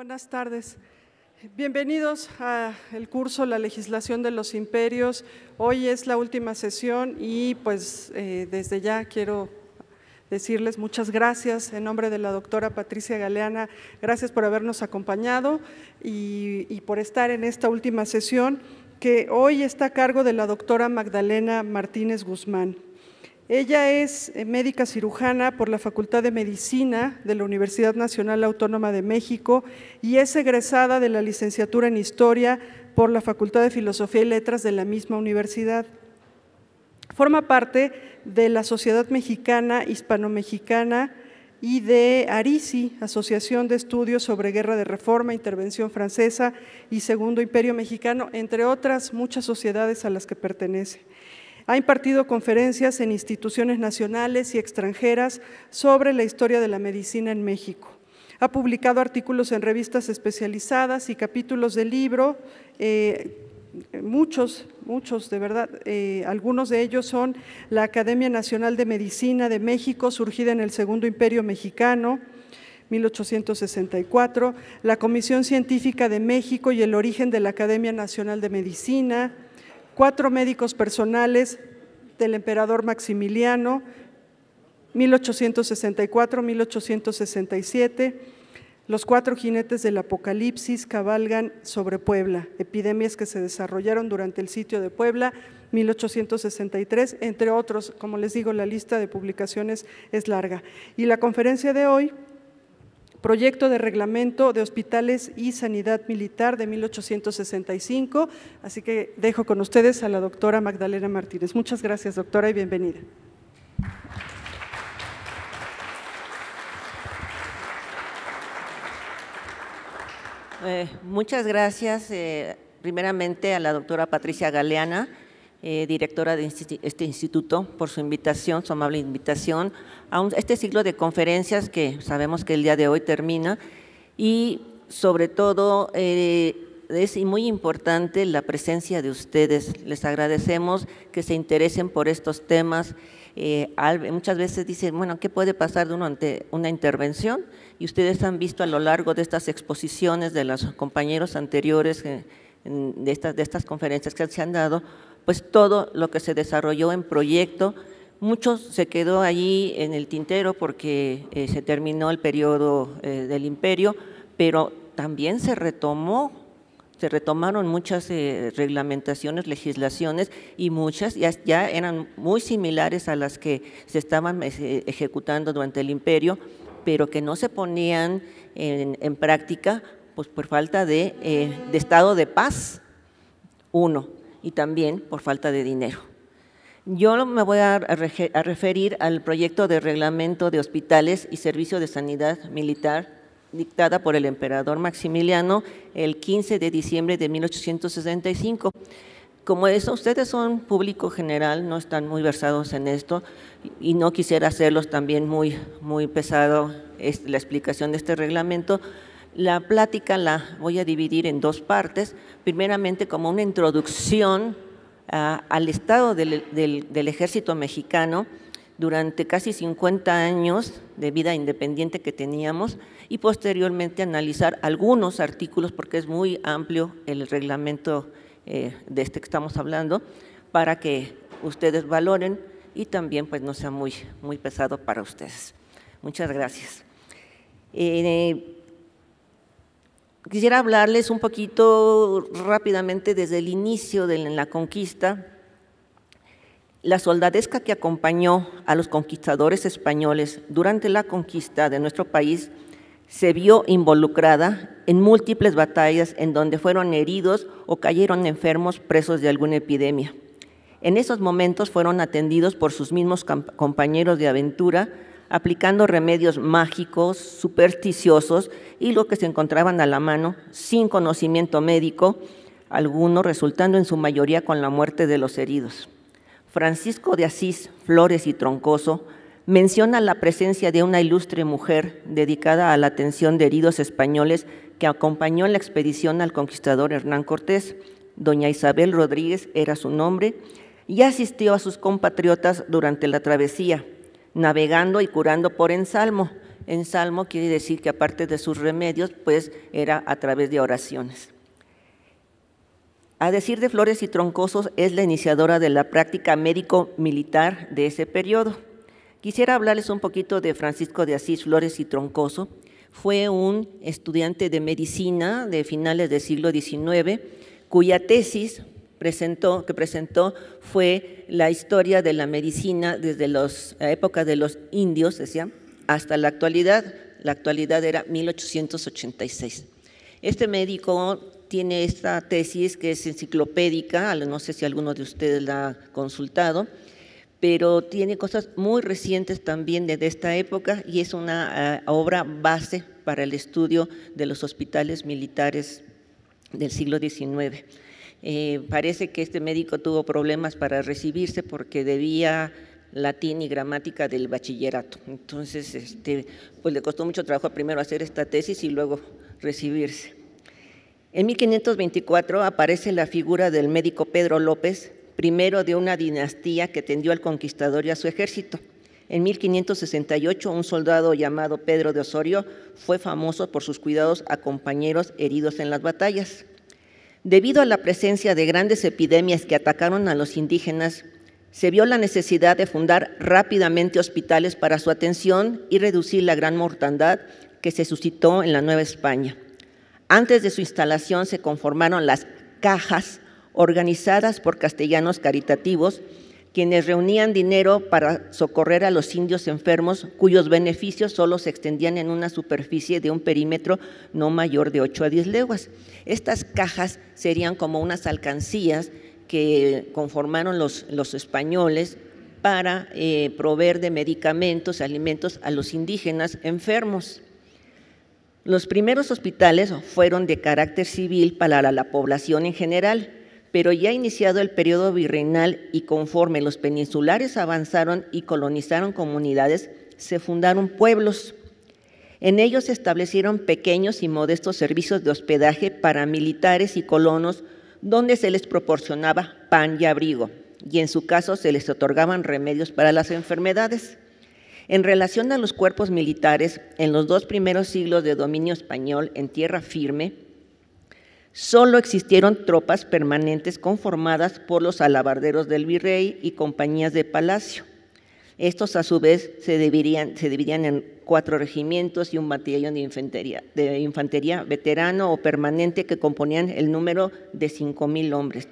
buenas tardes. Bienvenidos al curso La legislación de los imperios. Hoy es la última sesión y pues eh, desde ya quiero decirles muchas gracias en nombre de la doctora Patricia Galeana, gracias por habernos acompañado y, y por estar en esta última sesión que hoy está a cargo de la doctora Magdalena Martínez Guzmán. Ella es eh, médica cirujana por la Facultad de Medicina de la Universidad Nacional Autónoma de México y es egresada de la licenciatura en Historia por la Facultad de Filosofía y Letras de la misma universidad. Forma parte de la Sociedad Mexicana Hispano-Mexicana y de ARISI, Asociación de Estudios sobre Guerra de Reforma, Intervención Francesa y Segundo Imperio Mexicano, entre otras muchas sociedades a las que pertenece. Ha impartido conferencias en instituciones nacionales y extranjeras sobre la historia de la medicina en México. Ha publicado artículos en revistas especializadas y capítulos de libro, eh, muchos, muchos de verdad. Eh, algunos de ellos son la Academia Nacional de Medicina de México, surgida en el Segundo Imperio Mexicano, 1864, la Comisión Científica de México y el origen de la Academia Nacional de Medicina, cuatro médicos personales del emperador Maximiliano, 1864-1867. Los cuatro jinetes del Apocalipsis cabalgan sobre Puebla, epidemias que se desarrollaron durante el sitio de Puebla, 1863, entre otros. Como les digo, la lista de publicaciones es larga. Y la conferencia de hoy proyecto de reglamento de hospitales y sanidad militar de 1865. Así que dejo con ustedes a la doctora Magdalena Martínez. Muchas gracias, doctora, y bienvenida. Eh, muchas gracias, eh, primeramente a la doctora Patricia Galeana eh, directora de este instituto, por su invitación, su amable invitación a este ciclo de conferencias que sabemos que el día de hoy termina y sobre todo eh, es muy importante la presencia de ustedes. Les agradecemos que se interesen por estos temas. Eh, muchas veces dicen, bueno, ¿qué puede pasar de uno ante una intervención? Y ustedes han visto a lo largo de estas exposiciones de los compañeros anteriores de estas, de estas conferencias que se han dado, pues todo lo que se desarrolló en proyecto, mucho se quedó allí en el tintero porque eh, se terminó el periodo eh, del imperio, pero también se retomó, se retomaron muchas eh, reglamentaciones, legislaciones y muchas ya, eran muy similares a las que se estaban ejecutando durante el imperio, pero que no se ponían en, práctica pues por falta de, de estado de paz, uno y también por falta de dinero. Yo me voy a, referir al proyecto de reglamento de hospitales y servicio de sanidad militar dictada por el emperador Maximiliano el 15 de diciembre de 1865. Como eso, ustedes son público general, no están muy versados en esto y no quisiera hacerlos también muy, muy pesado la explicación de este reglamento, la plática la voy a dividir en dos partes. Primeramente, como una introducción ah, al estado del, ejército mexicano durante casi 50 años de vida independiente que teníamos y posteriormente analizar algunos artículos, porque es muy amplio el reglamento eh, de este que estamos hablando, para que ustedes valoren y también pues no sea muy, muy pesado para ustedes. Muchas gracias. Eh, Quisiera hablarles un poquito rápidamente desde el inicio de la conquista, la soldadesca que acompañó a los conquistadores españoles durante la conquista de nuestro país se vio involucrada en múltiples batallas en donde fueron heridos o cayeron enfermos presos de alguna epidemia. En esos momentos fueron atendidos por sus mismos compañeros de aventura aplicando remedios mágicos, supersticiosos y lo que se encontraban a la mano sin conocimiento médico alguno, resultando en su mayoría con la muerte de los heridos. Francisco de Asís, Flores y Troncoso menciona la presencia de una ilustre mujer dedicada a la atención de heridos españoles que acompañó en la expedición al conquistador Hernán Cortés. Doña Isabel Rodríguez era su nombre y asistió a sus compatriotas durante la travesía navegando y curando por ensalmo. Ensalmo quiere decir que aparte de sus remedios, pues era a través de oraciones. A decir de Flores y Troncosos, es la iniciadora de la práctica médico-militar de ese periodo. Quisiera hablarles un poquito de Francisco de Asís Flores y Troncoso. Fue un estudiante de medicina de finales del siglo XIX, cuya tesis presentó, que presentó fue la historia de la medicina desde los, la época de los indios, decía, hasta la actualidad. La actualidad era 1886. Este médico tiene esta tesis que es enciclopédica, no sé si alguno de ustedes la ha consultado, pero tiene cosas muy recientes también desde esta época y es una eh, obra base para el estudio de los hospitales militares del siglo XIX. Eh, parece que este médico tuvo problemas para recibirse porque debía latín y gramática del bachillerato. Entonces, este, pues le costó mucho trabajo primero hacer esta tesis y luego recibirse. En 1524 aparece la figura del médico Pedro López, primero de una dinastía que tendió al conquistador y a su ejército. En 1568, un soldado llamado Pedro de Osorio fue famoso por sus cuidados a compañeros heridos en las batallas. Debido a la presencia de grandes epidemias que atacaron a los indígenas, se vio la necesidad de fundar rápidamente hospitales para su atención y reducir la gran mortandad que se suscitó en la Nueva España. Antes de su instalación se conformaron las cajas organizadas por castellanos caritativos quienes reunían dinero para socorrer a los indios enfermos cuyos beneficios solo se extendían en una superficie de un perímetro no mayor de 8 a 10 leguas. Estas cajas serían como unas alcancías que conformaron los, españoles para eh, proveer de medicamentos, alimentos a los indígenas enfermos. Los primeros hospitales fueron de carácter civil para la población en general pero ya iniciado el periodo virreinal y conforme los peninsulares avanzaron y colonizaron comunidades, se fundaron pueblos. En ellos se establecieron pequeños y modestos servicios de hospedaje para militares y colonos, donde se les proporcionaba pan y abrigo, y en su caso se les otorgaban remedios para las enfermedades. En relación a los cuerpos militares, en los dos primeros siglos de dominio español en tierra firme, Solo existieron tropas permanentes conformadas por los alabarderos del virrey y compañías de palacio. Estos a su vez se dividían, en cuatro regimientos y un batallón de infantería, de infantería veterano o permanente que componían el número de 5.000 hombres.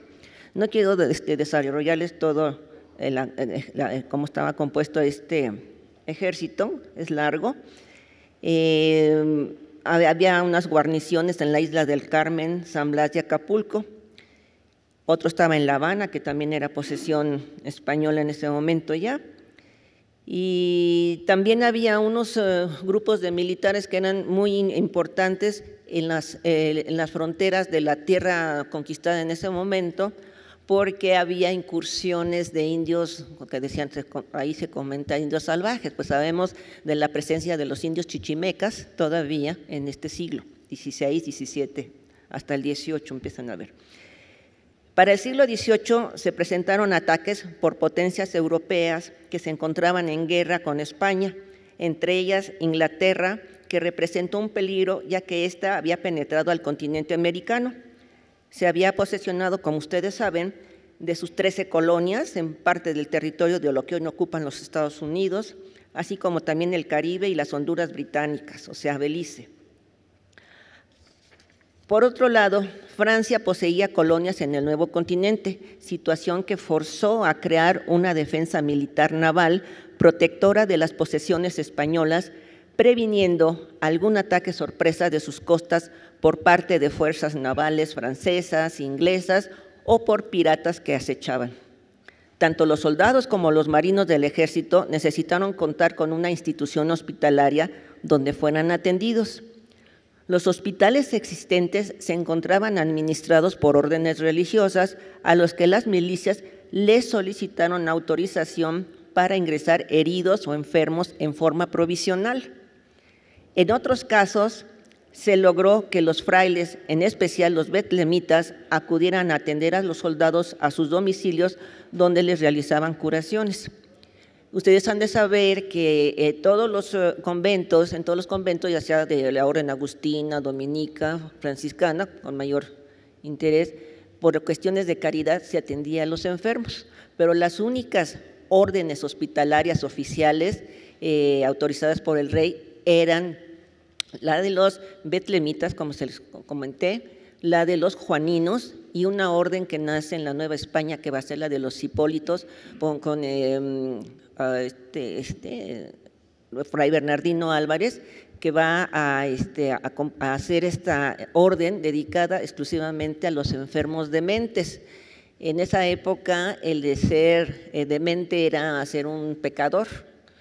No quiero este, desarrollarles todo eh, eh, cómo estaba compuesto este ejército, es largo. Eh, había unas guarniciones en la isla del Carmen, San Blas y Acapulco. Otro estaba en La Habana, que también era posesión española en ese momento ya. Y también había unos eh, grupos de militares que eran muy importantes en las, eh, en las, fronteras de la tierra conquistada en ese momento, porque había incursiones de indios, que decían, ahí se comenta indios salvajes, pues sabemos de la presencia de los indios chichimecas todavía en este siglo, 16, 17, hasta el 18 empiezan a ver. Para el siglo XVIII se presentaron ataques por potencias europeas que se encontraban en guerra con España, entre ellas Inglaterra, que representó un peligro ya que ésta había penetrado al continente americano se había posesionado, como ustedes saben, de sus 13 colonias en parte del territorio de lo que hoy ocupan los Estados Unidos, así como también el Caribe y las Honduras británicas, o sea, Belice. Por otro lado, Francia poseía colonias en el nuevo continente, situación que forzó a crear una defensa militar naval protectora de las posesiones españolas previniendo algún ataque sorpresa de sus costas por parte de fuerzas navales francesas, inglesas o por piratas que acechaban. Tanto los soldados como los marinos del ejército necesitaron contar con una institución hospitalaria donde fueran atendidos. Los hospitales existentes se encontraban administrados por órdenes religiosas a los que las milicias les solicitaron autorización para ingresar heridos o enfermos en forma provisional. En otros casos, se logró que los frailes, en especial los betlemitas, acudieran a atender a los soldados a sus domicilios donde les realizaban curaciones. Ustedes han de saber que eh, todos los eh, conventos, en todos los conventos, ya sea de la orden agustina, dominica, franciscana, con mayor interés, por cuestiones de caridad se atendía a los enfermos, pero las únicas órdenes hospitalarias oficiales eh, autorizadas por el rey eran la de los betlemitas, como se les comenté, la de los juaninos y una orden que nace en la Nueva España que va a ser la de los hipólitos con, em, este, este, Fray Bernardino Álvarez, que va este, a, hacer esta orden dedicada exclusivamente a los enfermos dementes. En esa época el de ser eh, demente era ser un pecador,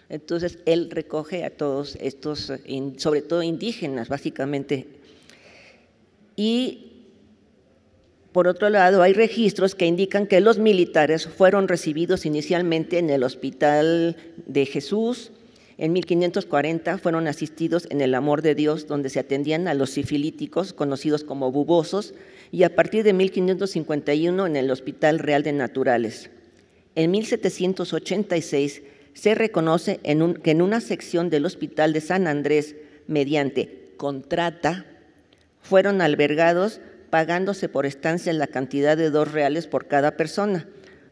entonces, él recoge a todos estos, sobre todo indígenas, básicamente. Y por otro lado, hay registros que indican que los militares fueron recibidos inicialmente en el Hospital de Jesús. En 1540 fueron asistidos en el Amor de Dios, donde se atendían a los sifilíticos, conocidos como bubosos, y a partir de 1551 en el Hospital Real de Naturales. En 1786 se reconoce en que en una sección del Hospital de San Andrés, mediante contrata, fueron albergados pagándose por estancia la cantidad de dos reales por cada persona.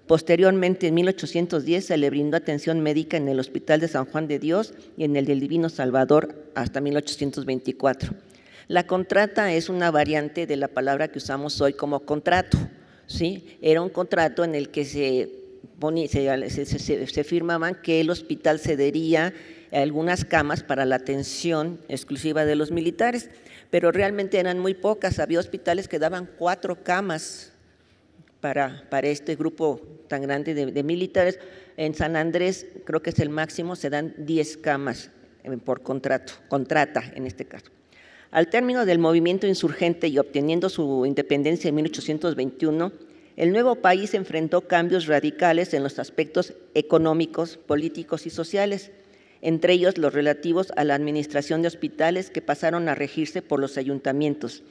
Posteriormente, en 1810, se le brindó atención médica en el Hospital de San Juan de Dios y en el del Divino Salvador hasta 1824. La contrata es una variante de la palabra que usamos hoy como contrato. ¿sí? Era un contrato en el que se se, firmaban que el hospital cedería algunas camas para la atención exclusiva de los militares, pero realmente eran muy pocas. Había hospitales que daban cuatro camas para, para este grupo tan grande de, militares. En San Andrés, creo que es el máximo, se dan diez camas eh, por contrato, contrata en este caso. Al término del movimiento insurgente y obteniendo su independencia en 1821, el nuevo país enfrentó cambios radicales en los aspectos económicos, políticos y sociales, entre ellos los relativos a la administración de hospitales que pasaron a regirse por los ayuntamientos,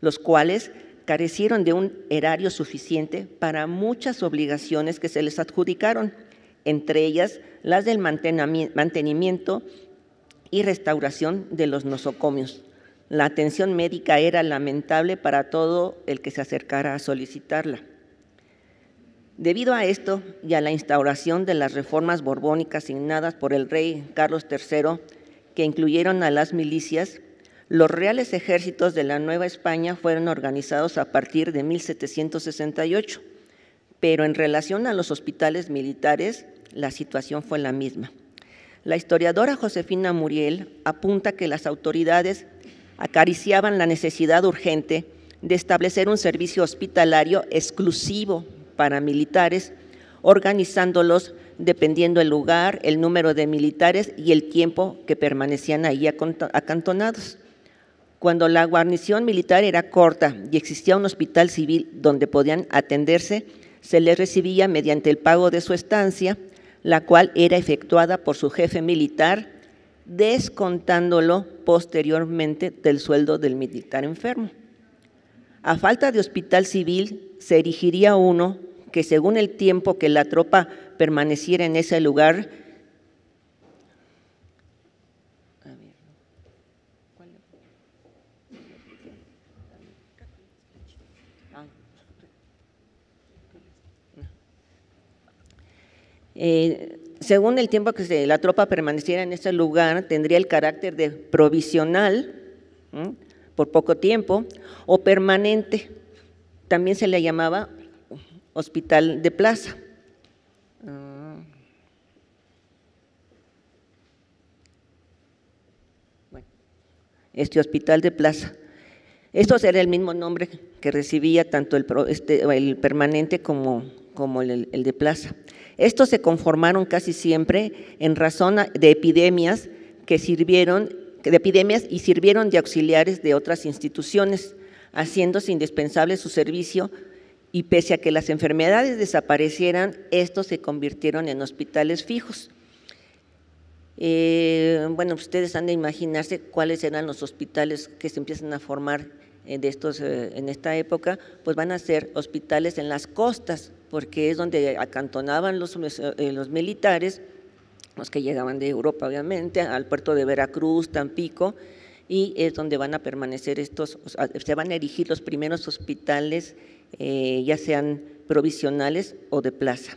los cuales carecieron de un erario suficiente para muchas obligaciones que se les adjudicaron, entre ellas las del mantenimiento y restauración de los nosocomios. La atención médica era lamentable para todo el que se acercara a solicitarla. Debido a esto y a la instauración de las reformas borbónicas asignadas por el rey Carlos III, que incluyeron a las milicias, los reales ejércitos de la Nueva España fueron organizados a partir de 1768, pero en relación a los hospitales militares, la situación fue la misma. La historiadora Josefina Muriel apunta que las autoridades acariciaban la necesidad urgente de establecer un servicio hospitalario exclusivo paramilitares, organizándolos dependiendo el lugar, el número de militares y el tiempo que permanecían ahí acantonados. Cuando la guarnición militar era corta y existía un hospital civil donde podían atenderse, se les recibía mediante el pago de su estancia, la cual era efectuada por su jefe militar, descontándolo posteriormente del sueldo del militar enfermo. A falta de hospital civil, se erigiría uno que según el tiempo que la tropa permaneciera en ese lugar, eh, según el tiempo que la tropa permaneciera en ese lugar, tendría el carácter de provisional por poco tiempo o permanente. También se le llamaba hospital de plaza. este hospital de plaza. Esto era el mismo nombre que recibía tanto el, este, el permanente como, como el, de plaza. Estos se conformaron casi siempre en razón de epidemias que sirvieron de epidemias y sirvieron de auxiliares de otras instituciones, haciéndose indispensable su servicio y pese a que las enfermedades desaparecieran, estos se convirtieron en hospitales fijos. Eh, bueno, ustedes han de imaginarse cuáles eran los hospitales que se empiezan a formar eh, de estos, eh, en esta época, pues van a ser hospitales en las costas, porque es donde acantonaban los militares, los que llegaban de Europa, obviamente, al puerto de Veracruz, Tampico, y es donde van a permanecer estos, se van a erigir los primeros hospitales, eh, ya sean provisionales o de plaza.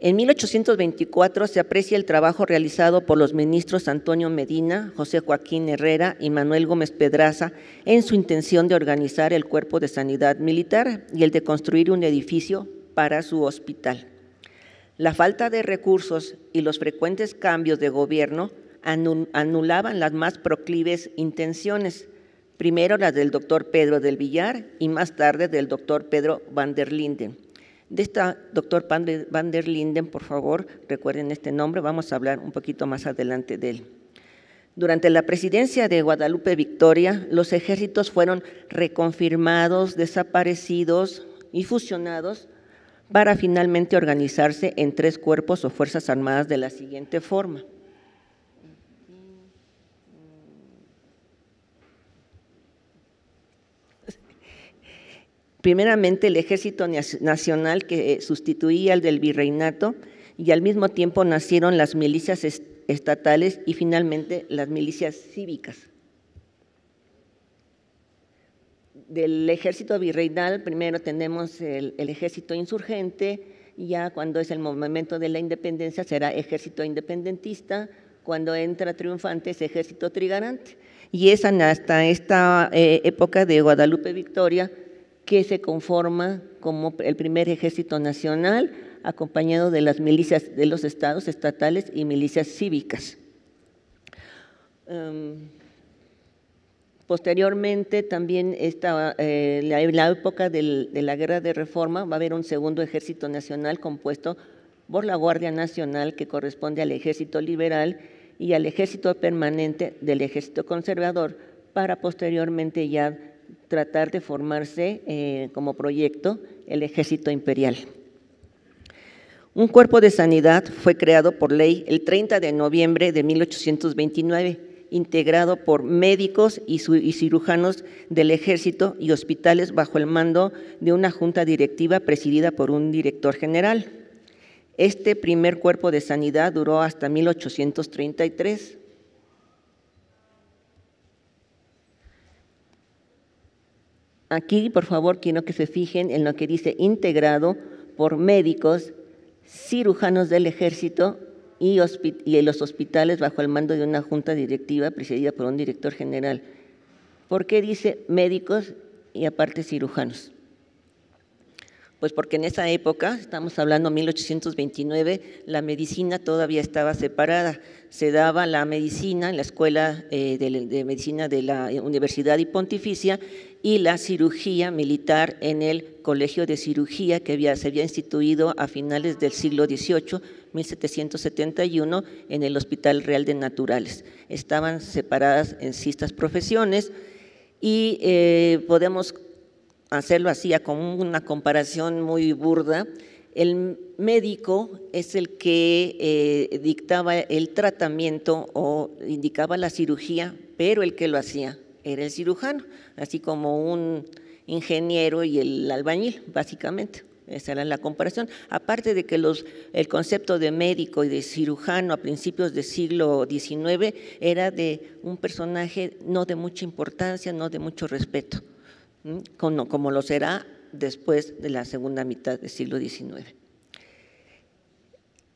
En 1824 se aprecia el trabajo realizado por los ministros Antonio Medina, José Joaquín Herrera y Manuel Gómez Pedraza en su intención de organizar el cuerpo de sanidad militar y el de construir un edificio para su hospital. La falta de recursos y los frecuentes cambios de gobierno anulaban las más proclives intenciones, primero las del doctor Pedro del Villar y más tarde del doctor Pedro van der Linden. De esta doctor van der Linden, por favor, recuerden este nombre, vamos a hablar un poquito más adelante de él. Durante la presidencia de Guadalupe Victoria, los ejércitos fueron reconfirmados, desaparecidos y fusionados para finalmente organizarse en tres cuerpos o fuerzas armadas de la siguiente forma. Primeramente el ejército nacional que eh, sustituía al del virreinato y al mismo tiempo nacieron las milicias estatales y finalmente las milicias cívicas. Del ejército virreinal primero tenemos el, ejército insurgente, ya cuando es el momento de la independencia será ejército independentista, cuando entra triunfante es ejército trigarante. Y es hasta esta eh, época de Guadalupe Victoria que se conforma como el primer ejército nacional, acompañado de las milicias de los estados estatales y milicias cívicas. Em, posteriormente, también esta, eh, la, época de la Guerra de Reforma, va a haber un segundo ejército nacional compuesto por la Guardia Nacional, que corresponde al Ejército Liberal, y al Ejército Permanente del Ejército Conservador, para posteriormente ya tratar de formarse eh, como proyecto el ejército imperial. Un cuerpo de sanidad fue creado por ley el 30 de noviembre de 1829, integrado por médicos y cirujanos del ejército y hospitales bajo el mando de una junta directiva presidida por un director general. Este primer cuerpo de sanidad duró hasta 1833 Aquí, por favor, quiero que se fijen en lo que dice integrado por médicos, cirujanos del ejército y, y los hospitales bajo el mando de una junta directiva presidida por un director general. ¿Por qué dice médicos y aparte cirujanos? Pues porque en esa época, estamos hablando 1829, la medicina todavía estaba separada. Se daba la medicina en la Escuela eh, de, Medicina de la Universidad y Pontificia y la cirugía militar en el Colegio de Cirugía que había, se había instituido a finales del siglo XVIII, 1771, en el Hospital Real de Naturales. Estaban separadas en estas profesiones y eh, podemos hacerlo así, con una comparación muy burda. El médico es el que eh, dictaba el tratamiento o indicaba la cirugía, pero el que lo hacía era el cirujano, así como un ingeniero y el albañil, básicamente. Esa era la comparación. Aparte de que los, el concepto de médico y de cirujano a principios del siglo XIX era de un personaje no de mucha importancia, no de mucho respeto, como lo será después de la segunda mitad del siglo XIX.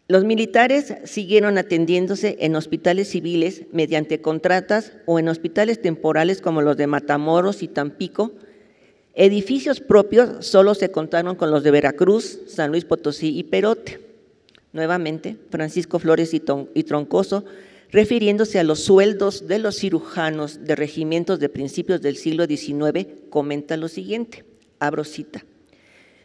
Los militares siguieron atendiéndose en hospitales civiles mediante contratas o en hospitales temporales como los de Matamoros y Tampico. Edificios propios solo se contaron con los de Veracruz, San Luis Potosí y Perote. Nuevamente, Francisco Flores y, Troncoso, refiriéndose a los sueldos de los cirujanos de regimientos de principios del siglo XIX, comenta lo siguiente, abro cita.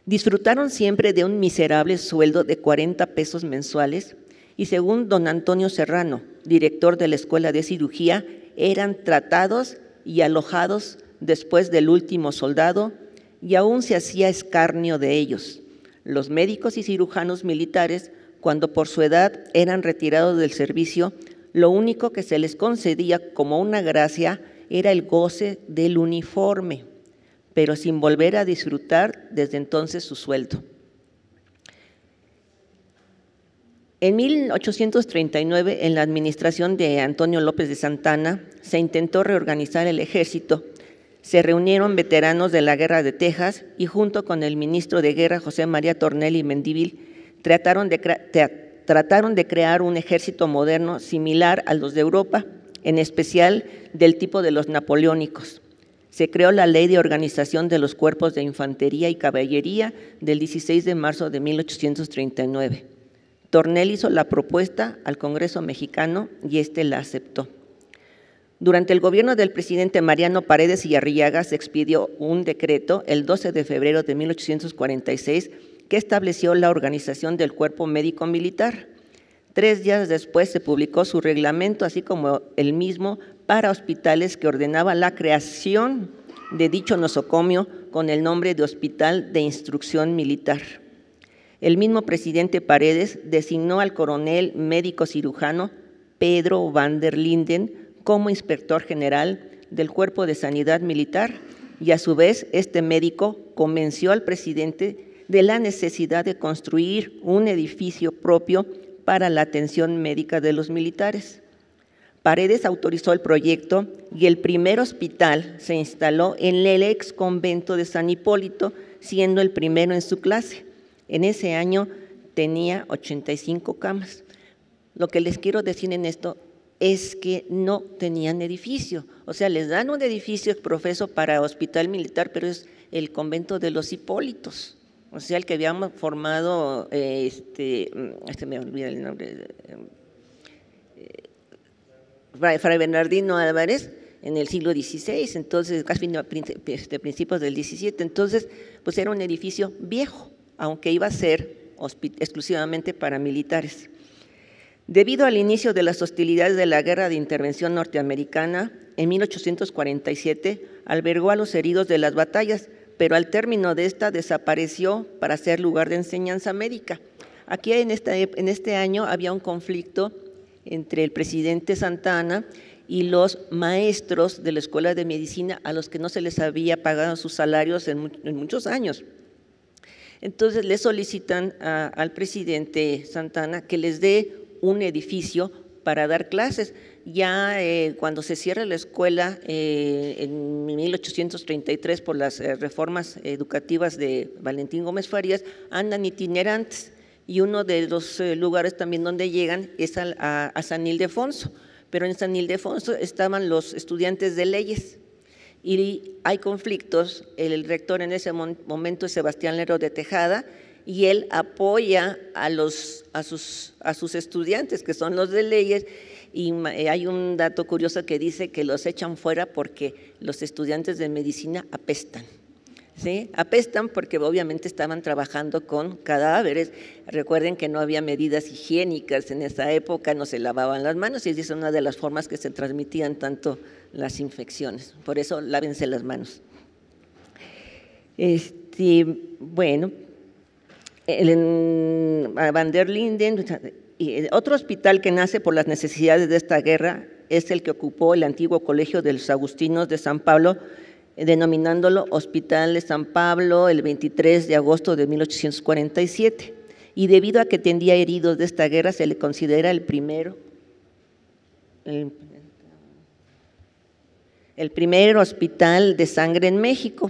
Disfrutaron siempre de un miserable sueldo de 40 pesos mensuales y según don Antonio Serrano, director de la Escuela de Cirugía, eran tratados y alojados después del último soldado y aún se hacía escarnio de ellos. Los médicos y cirujanos militares, cuando por su edad eran retirados del servicio, lo único que se les concedía como una gracia era el goce del uniforme pero sin volver a disfrutar desde entonces su sueldo. En 1839, en la administración de Antonio López de Santana, se intentó reorganizar el ejército. Se reunieron veteranos de la Guerra de Texas y junto con el ministro de Guerra José María Tornelli Mendívil trataron de, trataron de crear un ejército moderno similar a los de Europa, en especial del tipo de los napoleónicos se creó la Ley de Organización de los Cuerpos de Infantería y Caballería del 16 de marzo de 1839. Tornel hizo la propuesta al Congreso mexicano y éste la aceptó. Durante el gobierno del presidente Mariano Paredes y Arrillaga se expidió un decreto el 12 de febrero de 1846 que estableció la organización del cuerpo médico militar. Tres días después se publicó su reglamento, así como el mismo para hospitales que ordenaba la creación de dicho nosocomio con el nombre de Hospital de Instrucción Militar. El mismo presidente Paredes designó al coronel médico cirujano Pedro van der Linden como inspector general del Cuerpo de Sanidad Militar y a su vez este médico convenció al presidente de la necesidad de construir un edificio propio para la atención médica de los militares. Paredes autorizó el proyecto y el primer hospital se instaló en el ex convento de San Hipólito, siendo el primero en su clase. En ese año tenía 85 camas. Lo que les quiero decir en esto es que no tenían edificio. O sea, les dan un edificio profeso para hospital militar, pero es el convento de los Hipólitos. O sea, el que habíamos formado, este, este me olvida el nombre, eh, Fray Bernardino Álvarez en el siglo XVI, entonces casi de este, principios del XVII, entonces pues era un edificio viejo, aunque iba a ser exclusivamente para militares. Debido al inicio de las hostilidades de la Guerra de Intervención Norteamericana, en 1847 albergó a los heridos de las batallas, pero al término de esta desapareció para ser lugar de enseñanza médica. Aquí en en este año había un conflicto entre el presidente Santana y los maestros de la Escuela de Medicina a los que no se les había pagado sus salarios en, muchos años. Entonces le solicitan al presidente Santana que les dé un edificio para dar clases. Ya eh, cuando se cierra la escuela eh, en 1833 por las eh, reformas educativas de Valentín Gómez Farías, andan itinerantes y uno de los eh, lugares también donde llegan es a, San Ildefonso, pero en San Ildefonso estaban los estudiantes de leyes y hay conflictos. El rector en ese momento es Sebastián Lero de Tejada y él apoya a sus estudiantes, que son los de leyes, y eh, hay un dato curioso que dice que los echan fuera porque los estudiantes de medicina apestan. ¿sí? Apestan porque obviamente estaban trabajando con cadáveres. Recuerden que no había medidas higiénicas en esa época, no se lavaban las manos y esa es una de las formas que se transmitían tanto las infecciones. Por eso lávense las manos. Este, bueno, en Van der otro hospital que nace por las necesidades de esta guerra es el que ocupó el antiguo Colegio de los Agustinos de San Pablo denominándolo Hospital de San Pablo el 23 de agosto de 1847. Y debido a que tendía heridos de esta guerra, se le considera el primero, el, primer hospital de sangre en México.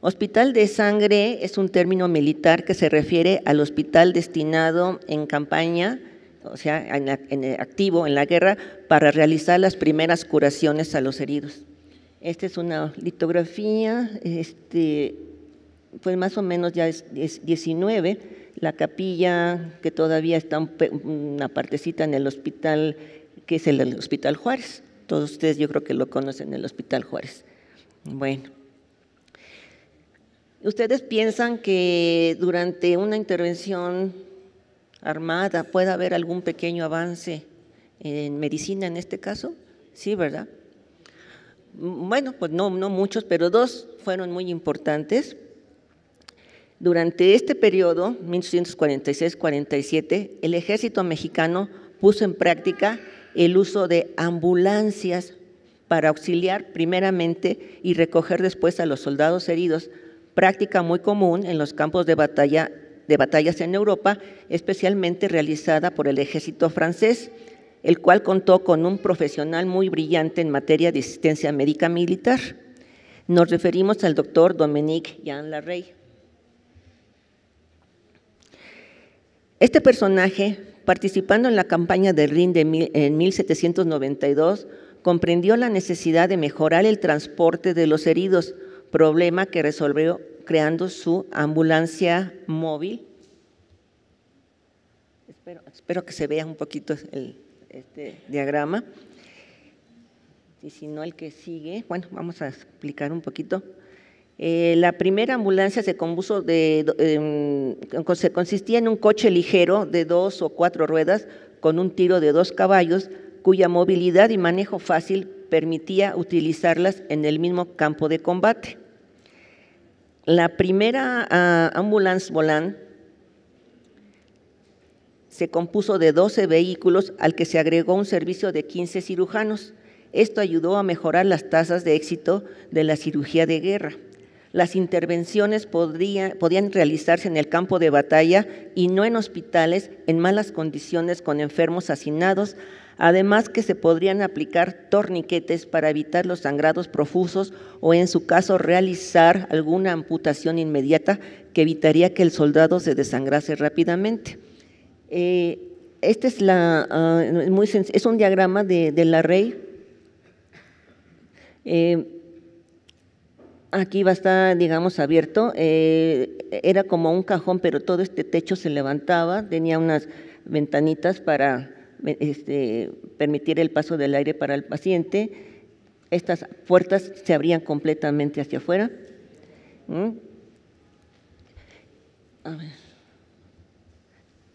Hospital de sangre es un término militar que se refiere al hospital destinado en campaña, o sea, en eh, activo en la guerra, para realizar las primeras curaciones a los heridos. Esta es una litografía, este, pues más o menos ya es, 19, la capilla que todavía está una partecita en el hospital, que es el, Hospital Juárez. Todos ustedes yo creo que lo conocen, el Hospital Juárez. Bueno. ¿Ustedes piensan que durante una intervención armada puede haber algún pequeño avance en medicina en este caso? Sí, ¿verdad? bueno, pues no, muchos, pero dos fueron muy importantes. Durante este periodo, 1846 47 el ejército mexicano puso en práctica el uso de ambulancias para auxiliar primeramente y recoger después a los soldados heridos, práctica muy común en los campos de batalla de batallas en Europa, especialmente realizada por el ejército francés el cual contó con un profesional muy brillante en materia de asistencia médica militar. Nos referimos al doctor Dominique Jean Larrey. Este personaje, participando en la campaña de Rin de en 1792, comprendió la necesidad de mejorar el transporte de los heridos, problema que resolvió creando su ambulancia móvil. espero que se vea un poquito el, este diagrama. Y si no, el que sigue. Bueno, vamos a explicar un poquito. Eh, la primera ambulancia se compuso de, em, consistía en un coche ligero de dos o cuatro ruedas con un tiro de dos caballos cuya movilidad y manejo fácil permitía utilizarlas en el mismo campo de combate. La primera ah, ambulancia ambulance volante se compuso de 12 vehículos al que se agregó un servicio de 15 cirujanos. Esto ayudó a mejorar las tasas de éxito de la cirugía de guerra. Las intervenciones podían realizarse en el campo de batalla y no en hospitales en malas condiciones con enfermos hacinados, además que se podrían aplicar torniquetes para evitar los sangrados profusos o en su caso realizar alguna amputación inmediata que evitaría que el soldado se desangrase rápidamente este es, la, ah, muy es un diagrama de, de la Rey, eh, aquí va a estar, digamos, abierto. Eh, era como un cajón, pero todo este techo se levantaba, tenía unas ventanitas para este, permitir el paso del aire para el paciente. Estas puertas se abrían completamente hacia afuera. ¿Mm? A ver.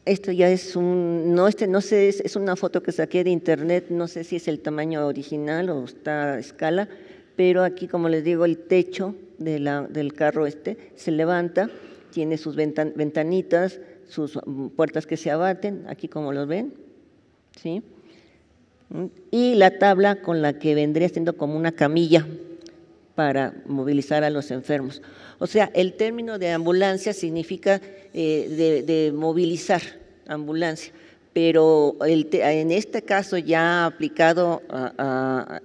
Esto ya es un, no, este, no sé, es, una foto que saqué de internet, no sé si es el tamaño original o está a escala, pero aquí, como les digo, el techo de del carro este se levanta, tiene sus ventanitas, sus mm, puertas que se abaten, aquí como los ven, ¿sí? Y la tabla con la que vendría siendo como una camilla, para movilizar a los enfermos. O sea, el término de ambulancia significa eh, de, movilizar, ambulancia, pero en este caso ya aplicado a,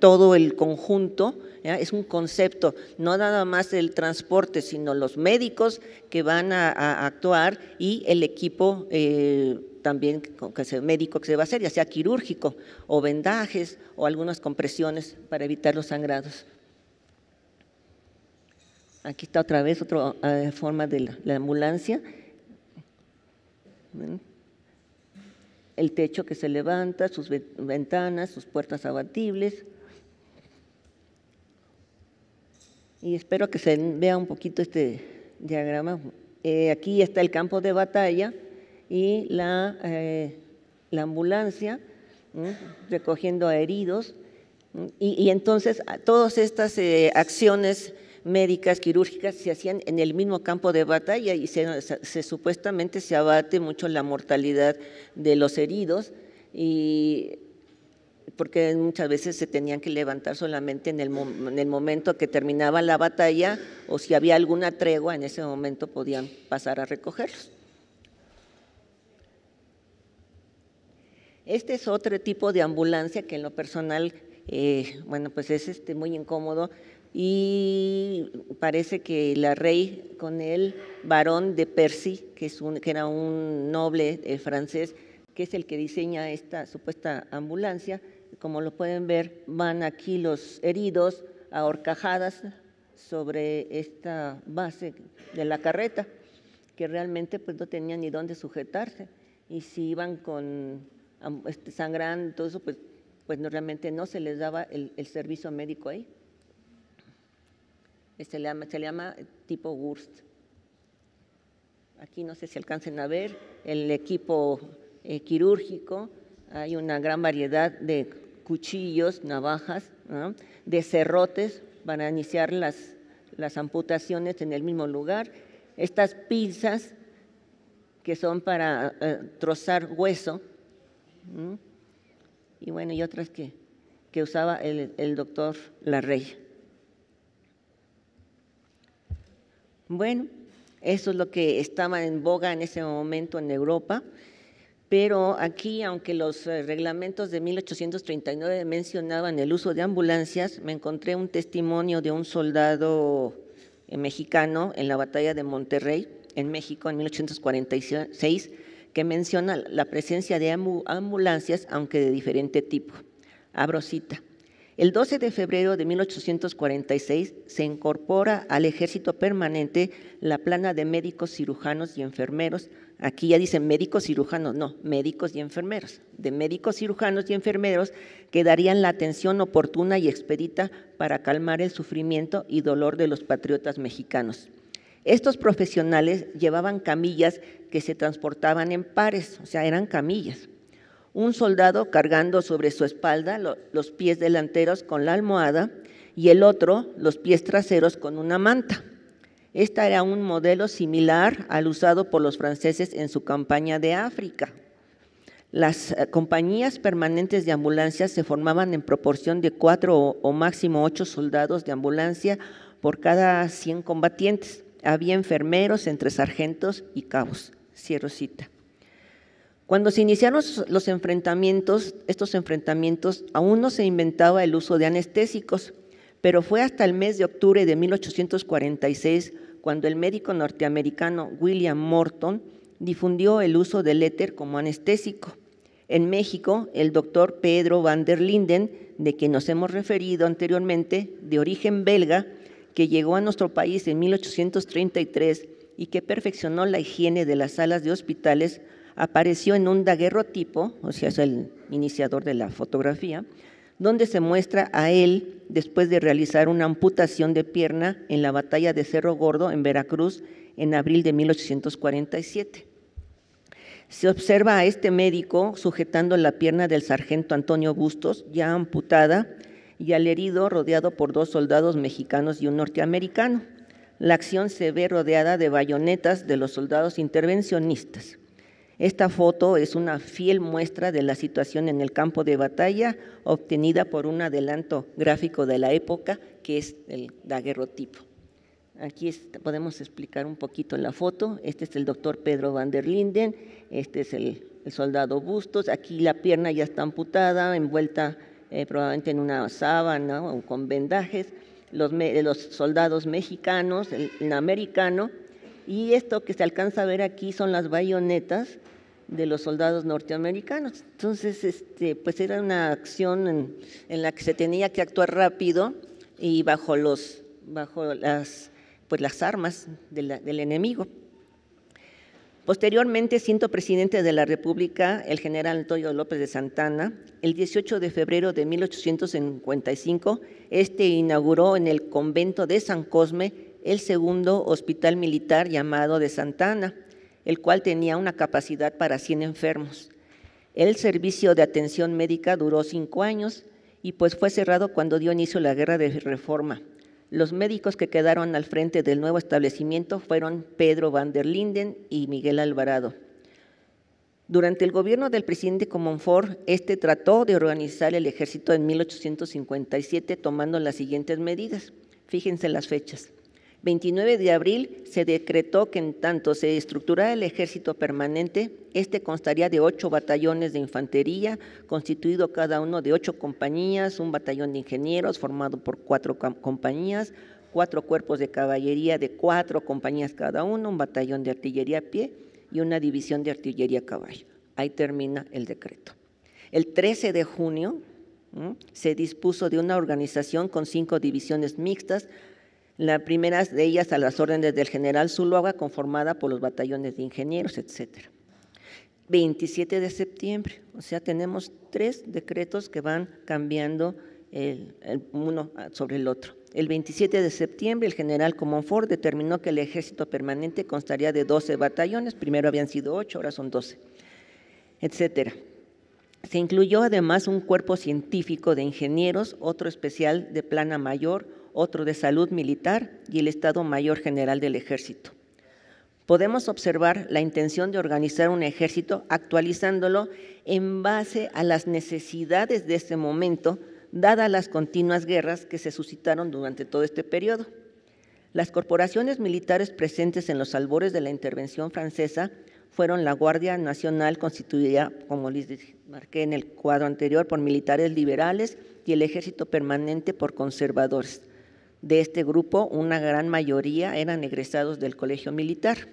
todo el conjunto, es un concepto, no nada más el transporte, sino los médicos que van a, actuar y el equipo eh, también médico que se va a hacer, ya sea quirúrgico o vendajes o algunas compresiones para evitar los sangrados. Aquí está otra vez otra ah, forma de la, ambulancia. El techo que se levanta, sus ventanas, sus puertas abatibles. Y espero que se vea un poquito este diagrama. Eh, aquí está el campo de batalla y la, eh, ambulancia recogiendo a heridos. y entonces todas estas eh, acciones médicas, quirúrgicas, se hacían en el mismo campo de batalla y se, supuestamente se abate mucho la mortalidad de los heridos y porque muchas veces se tenían que levantar solamente en el, en momento que terminaba la batalla o si había alguna tregua, en ese momento podían pasar a recogerlos. Este es otro tipo de ambulancia que en lo personal, eh, bueno, pues es este, muy incómodo y parece que la rey con el varón de Percy, que, es que era un noble eh, francés, que es el que diseña esta supuesta ambulancia. Como lo pueden ver, van aquí los heridos a sobre esta base de la carreta, que realmente pues, no tenían ni dónde sujetarse. Y si iban con este, sangrando, todo eso, pues, pues realmente no se les daba el servicio médico ahí. Eh, se le llama, se le llama tipo Wurst, Aquí no sé si alcancen a ver el equipo eh, quirúrgico, hay una gran variedad de cuchillos, navajas, de cerrotes para iniciar las, las amputaciones en el mismo lugar, estas pinzas que son para eh, trozar hueso, y bueno, y otras que, que usaba el, el doctor Larrey. Bueno, eso es lo que estaba en boga en ese momento en Europa, pero aquí, aunque los eh, reglamentos de 1839 mencionaban el uso de ambulancias, me encontré un testimonio de un soldado eh, mexicano en la batalla de Monterrey, en México, en 1846, que menciona la presencia de ambulancias, aunque de diferente tipo. Abro cita. El 12 de febrero de 1846 se incorpora al ejército permanente la plana de médicos, cirujanos y enfermeros. Aquí ya dicen médicos, cirujanos, no, médicos y enfermeros. De médicos, cirujanos y enfermeros que darían la atención oportuna y expedita para calmar el sufrimiento y dolor de los patriotas mexicanos. Estos profesionales llevaban camillas que se transportaban en pares, o sea, eran camillas un soldado cargando sobre su espalda los pies delanteros con la almohada y el otro los pies traseros con una manta. Esta era un modelo similar al usado por los franceses en su campaña de África. Las eh, compañías permanentes de ambulancias se formaban en proporción de cuatro o máximo ocho soldados de ambulancia por cada 100 combatientes. Había enfermeros entre sargentos y cabos. Cierro cita. Cuando se iniciaron los enfrentamientos, estos enfrentamientos aún no se inventaba el uso de anestésicos, pero fue hasta el mes de octubre de 1846 cuando el médico norteamericano William Morton difundió el uso del éter como anestésico. En México, el doctor Pedro van der Linden, de quien nos hemos referido anteriormente, de origen belga, que llegó a nuestro país en 1833 y que perfeccionó la higiene de las salas de hospitales, apareció en un daguerrotipo, o sea, es el iniciador de la fotografía, donde se muestra a él después de realizar una amputación de pierna en la batalla de Cerro Gordo en Veracruz en abril de 1847. Se observa a este médico sujetando la pierna del sargento Antonio Bustos, ya amputada, y al herido rodeado por dos soldados mexicanos y un norteamericano. La acción se ve rodeada de bayonetas de los soldados intervencionistas. Esta foto es una fiel muestra de la situación en el campo de batalla obtenida por un adelanto gráfico de la época, que es el daguerrotipo. Aquí podemos explicar un poquito la foto. Este es el doctor Pedro van der Linden, este es el, soldado Bustos. Aquí la pierna ya está amputada, envuelta eh, probablemente en una sábana o con vendajes. Los, los soldados mexicanos, el, americano, y esto que se alcanza a ver aquí son las bayonetas de los soldados norteamericanos. Entonces, este, pues era una acción en, la que se tenía que actuar rápido y bajo, los, bajo las, pues las armas del enemigo. Posteriormente, siendo presidente de la República, el general Antonio López de Santana, el 18 de febrero de 1855, este inauguró en el convento de San Cosme el segundo hospital militar llamado de Santana el cual tenía una capacidad para 100 enfermos. El servicio de atención médica duró cinco años y pues fue cerrado cuando dio inicio la guerra de reforma. Los médicos que quedaron al frente del nuevo establecimiento fueron Pedro van der Linden y Miguel Alvarado. Durante el gobierno del presidente Comonfort, este trató de organizar el ejército en 1857 tomando las siguientes medidas. Fíjense las fechas. 29 de abril se decretó que en tanto se estructurara el ejército permanente, este constaría de ocho batallones de infantería, constituido cada uno de ocho compañías, un batallón de ingenieros formado por cuatro compañías, cuatro cuerpos de caballería de cuatro compañías cada uno, un batallón de artillería a pie y una división de artillería a caballo. Ahí termina el decreto. El 13 de junio se dispuso de una organización con cinco divisiones mixtas la primera de ellas a las órdenes del general Zuluaga, conformada por los batallones de ingenieros, etc. 27 de septiembre, o sea, tenemos tres decretos que van cambiando uno sobre el otro. El 27 de septiembre, el general Comonfort determinó que el ejército permanente constaría de 12 batallones, primero habían sido 8, ahora son 12, etcétera. Se incluyó además un cuerpo científico de ingenieros, otro especial de plana mayor, otro de salud militar y el Estado Mayor General del Ejército. Podemos observar la intención de organizar un ejército actualizándolo en base a las necesidades de ese momento, dadas las continuas guerras que se suscitaron durante todo este periodo. Las corporaciones militares presentes en los albores de la intervención francesa fueron la Guardia Nacional, constituida, como les marqué en el cuadro anterior, por militares liberales y el Ejército Permanente por conservadores de este grupo, una gran mayoría eran egresados del colegio militar.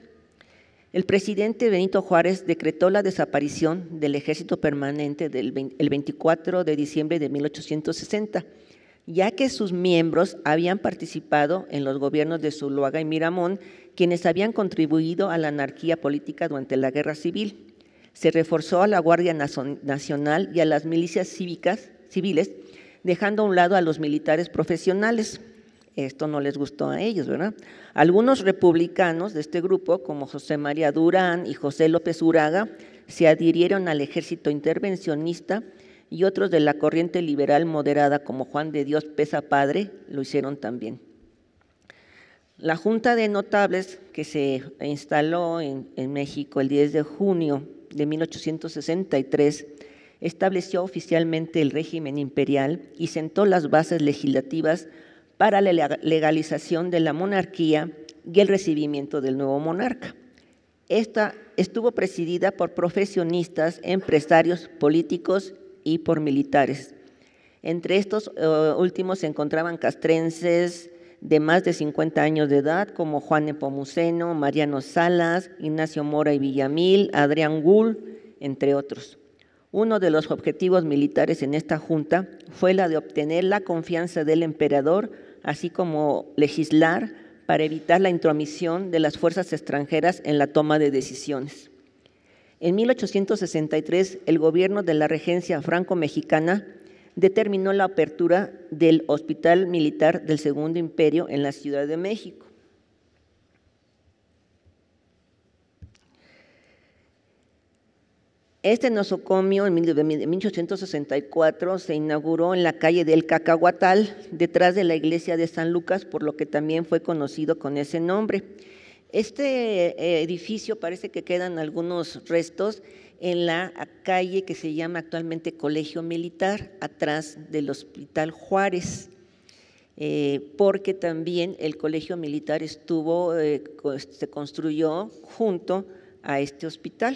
El presidente Benito Juárez decretó la desaparición del ejército permanente el 24 de diciembre de 1860, ya que sus miembros habían participado en los gobiernos de Zuluaga y Miramón, quienes habían contribuido a la anarquía política durante la guerra civil. Se reforzó a la Guardia Nacional y a las milicias cívicas, civiles, dejando a un lado a los militares profesionales. Esto no les gustó a ellos, ¿verdad? Algunos republicanos de este grupo, como José María Durán y José López Uraga, se adhirieron al ejército intervencionista y otros de la corriente liberal moderada, como Juan de Dios Pesa Padre, lo hicieron también. La Junta de Notables, que se instaló en, en México el 10 de junio de 1863, estableció oficialmente el régimen imperial y sentó las bases legislativas para la legalización de la monarquía y el recibimiento del nuevo monarca. Esta estuvo presidida por profesionistas, empresarios, políticos y por militares. Entre estos eh, últimos se encontraban castrenses de más de 50 años de edad, como Juan Epomuceno, Mariano Salas, Ignacio Mora y Villamil, Adrián Gull, entre otros. Uno de los objetivos militares en esta junta fue la de obtener la confianza del emperador así como legislar para evitar la intromisión de las fuerzas extranjeras en la toma de decisiones. En 1863, el gobierno de la regencia franco-mexicana determinó la apertura del Hospital Militar del Segundo Imperio en la Ciudad de México. Este nosocomio en 1864 se inauguró en la calle del Cacahuatal, detrás de la iglesia de San Lucas, por lo que también fue conocido con ese nombre. Este eh, edificio parece que quedan algunos restos en la calle que se llama actualmente Colegio Militar, atrás del Hospital Juárez. Eh, porque también el colegio militar estuvo, eh, se construyó junto a este hospital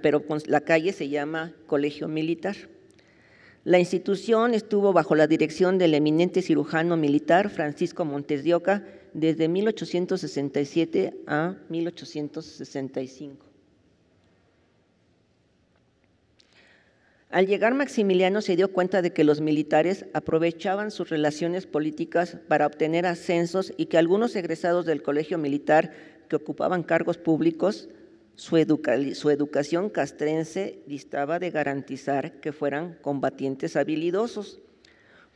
pero la calle se llama Colegio Militar. La institución estuvo bajo la dirección del eminente cirujano militar Francisco Montes de desde 1867 a 1865. Al llegar Maximiliano se dio cuenta de que los militares aprovechaban sus relaciones políticas para obtener ascensos y que algunos egresados del colegio militar que ocupaban cargos públicos su, su, educación castrense distaba de garantizar que fueran combatientes habilidosos.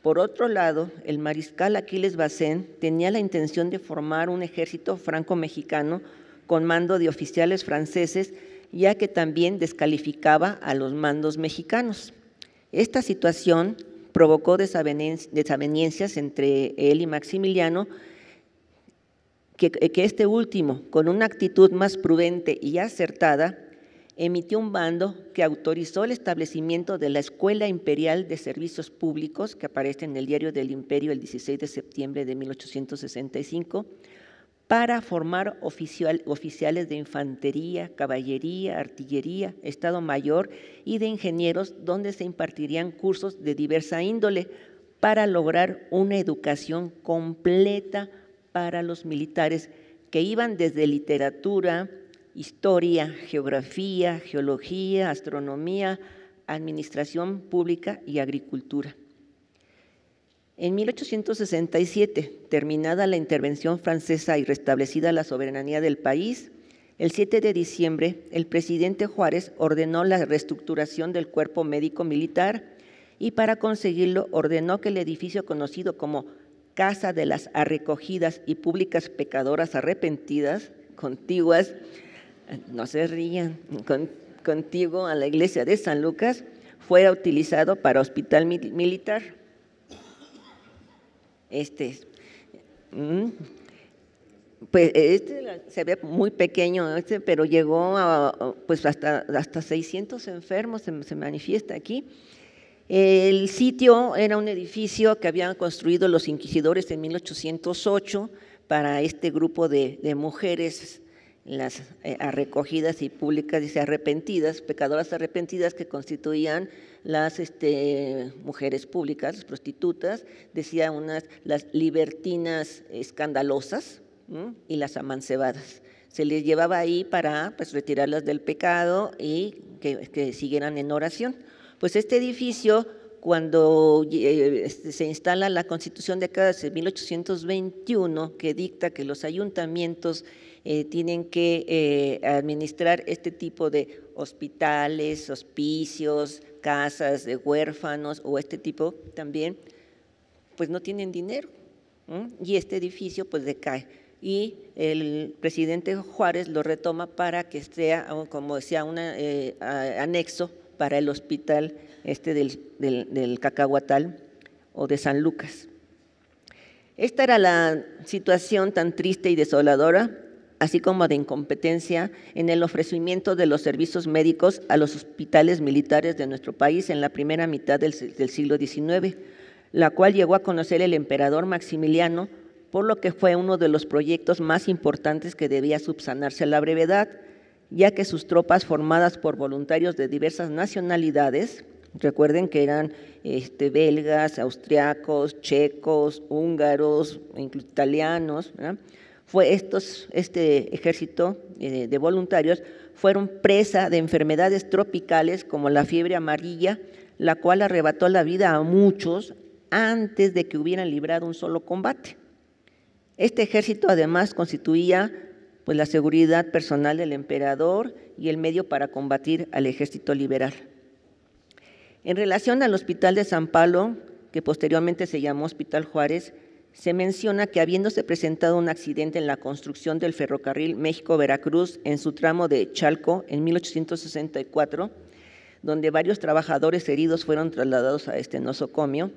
Por otro lado, el mariscal Aquiles Bacén tenía la intención de formar un ejército franco-mexicano con mando de oficiales franceses, ya que también descalificaba a los mandos mexicanos. Esta situación provocó desavenencias entre él y Maximiliano, eh, que, este último, con una actitud más prudente y acertada, emitió un bando que autorizó el establecimiento de la Escuela Imperial de Servicios Públicos, que aparece en el Diario del Imperio el 16 de septiembre de 1865, para formar oficiales de infantería, caballería, artillería, Estado Mayor y de ingenieros, donde se impartirían cursos de diversa índole para lograr una educación completa para los militares que iban desde literatura, historia, geografía, geología, astronomía, administración pública y agricultura. En 1867, terminada la intervención francesa y restablecida la soberanía del país, el 7 de diciembre el presidente Juárez ordenó la reestructuración del cuerpo médico militar y para conseguirlo ordenó que el edificio conocido como casa de las arrecogidas y públicas pecadoras arrepentidas, contiguas, eh, no se rían, contigo a la iglesia de San Lucas, fuera utilizado para hospital militar. Este, mm, pues este se ve muy pequeño, este, pero llegó a, pues, hasta, hasta 600 enfermos, se manifiesta aquí. El sitio era un edificio que habían construido los inquisidores en 1808 para este grupo de, mujeres las eh, arrecogidas y públicas, dice, arrepentidas, pecadoras arrepentidas que constituían las este, mujeres públicas, las prostitutas, decía unas, las libertinas escandalosas y las amancebadas. Se les llevaba ahí para pues, retirarlas del pecado y que siguieran en oración. Pues este edificio, cuando eh, este, se instala la constitución de acá de 1821, que dicta que los ayuntamientos eh, tienen que eh, administrar este tipo de hospitales, hospicios, casas de huérfanos o este tipo también, pues no tienen dinero. Y este edificio pues decae. Y el presidente Juárez lo retoma para que sea, como decía, un anexo para el hospital este del, del, Cacahuatal o de San Lucas. Esta era la situación tan triste y desoladora, así como de incompetencia en el ofrecimiento de los servicios médicos a los hospitales militares de nuestro país en la primera mitad del siglo XIX, la cual llegó a conocer el emperador Maximiliano, por lo que fue uno de los proyectos más importantes que debía subsanarse a la brevedad ya que sus tropas formadas por voluntarios de diversas nacionalidades, recuerden que eran este, belgas, austriacos, checos, húngaros, incluso italianos, fue estos, este ejército eh, de voluntarios fueron presa de enfermedades tropicales como la fiebre amarilla, la cual arrebató la vida a muchos antes de que hubieran librado un solo combate. Este ejército además constituía pues, la seguridad personal del emperador y el medio para combatir al ejército liberal. En relación al Hospital de San Pablo, que posteriormente se llamó Hospital Juárez, se menciona que habiéndose presentado un accidente en la construcción del ferrocarril México-Veracruz en su tramo de Chalco en 1864, donde varios trabajadores heridos fueron trasladados a este nosocomio,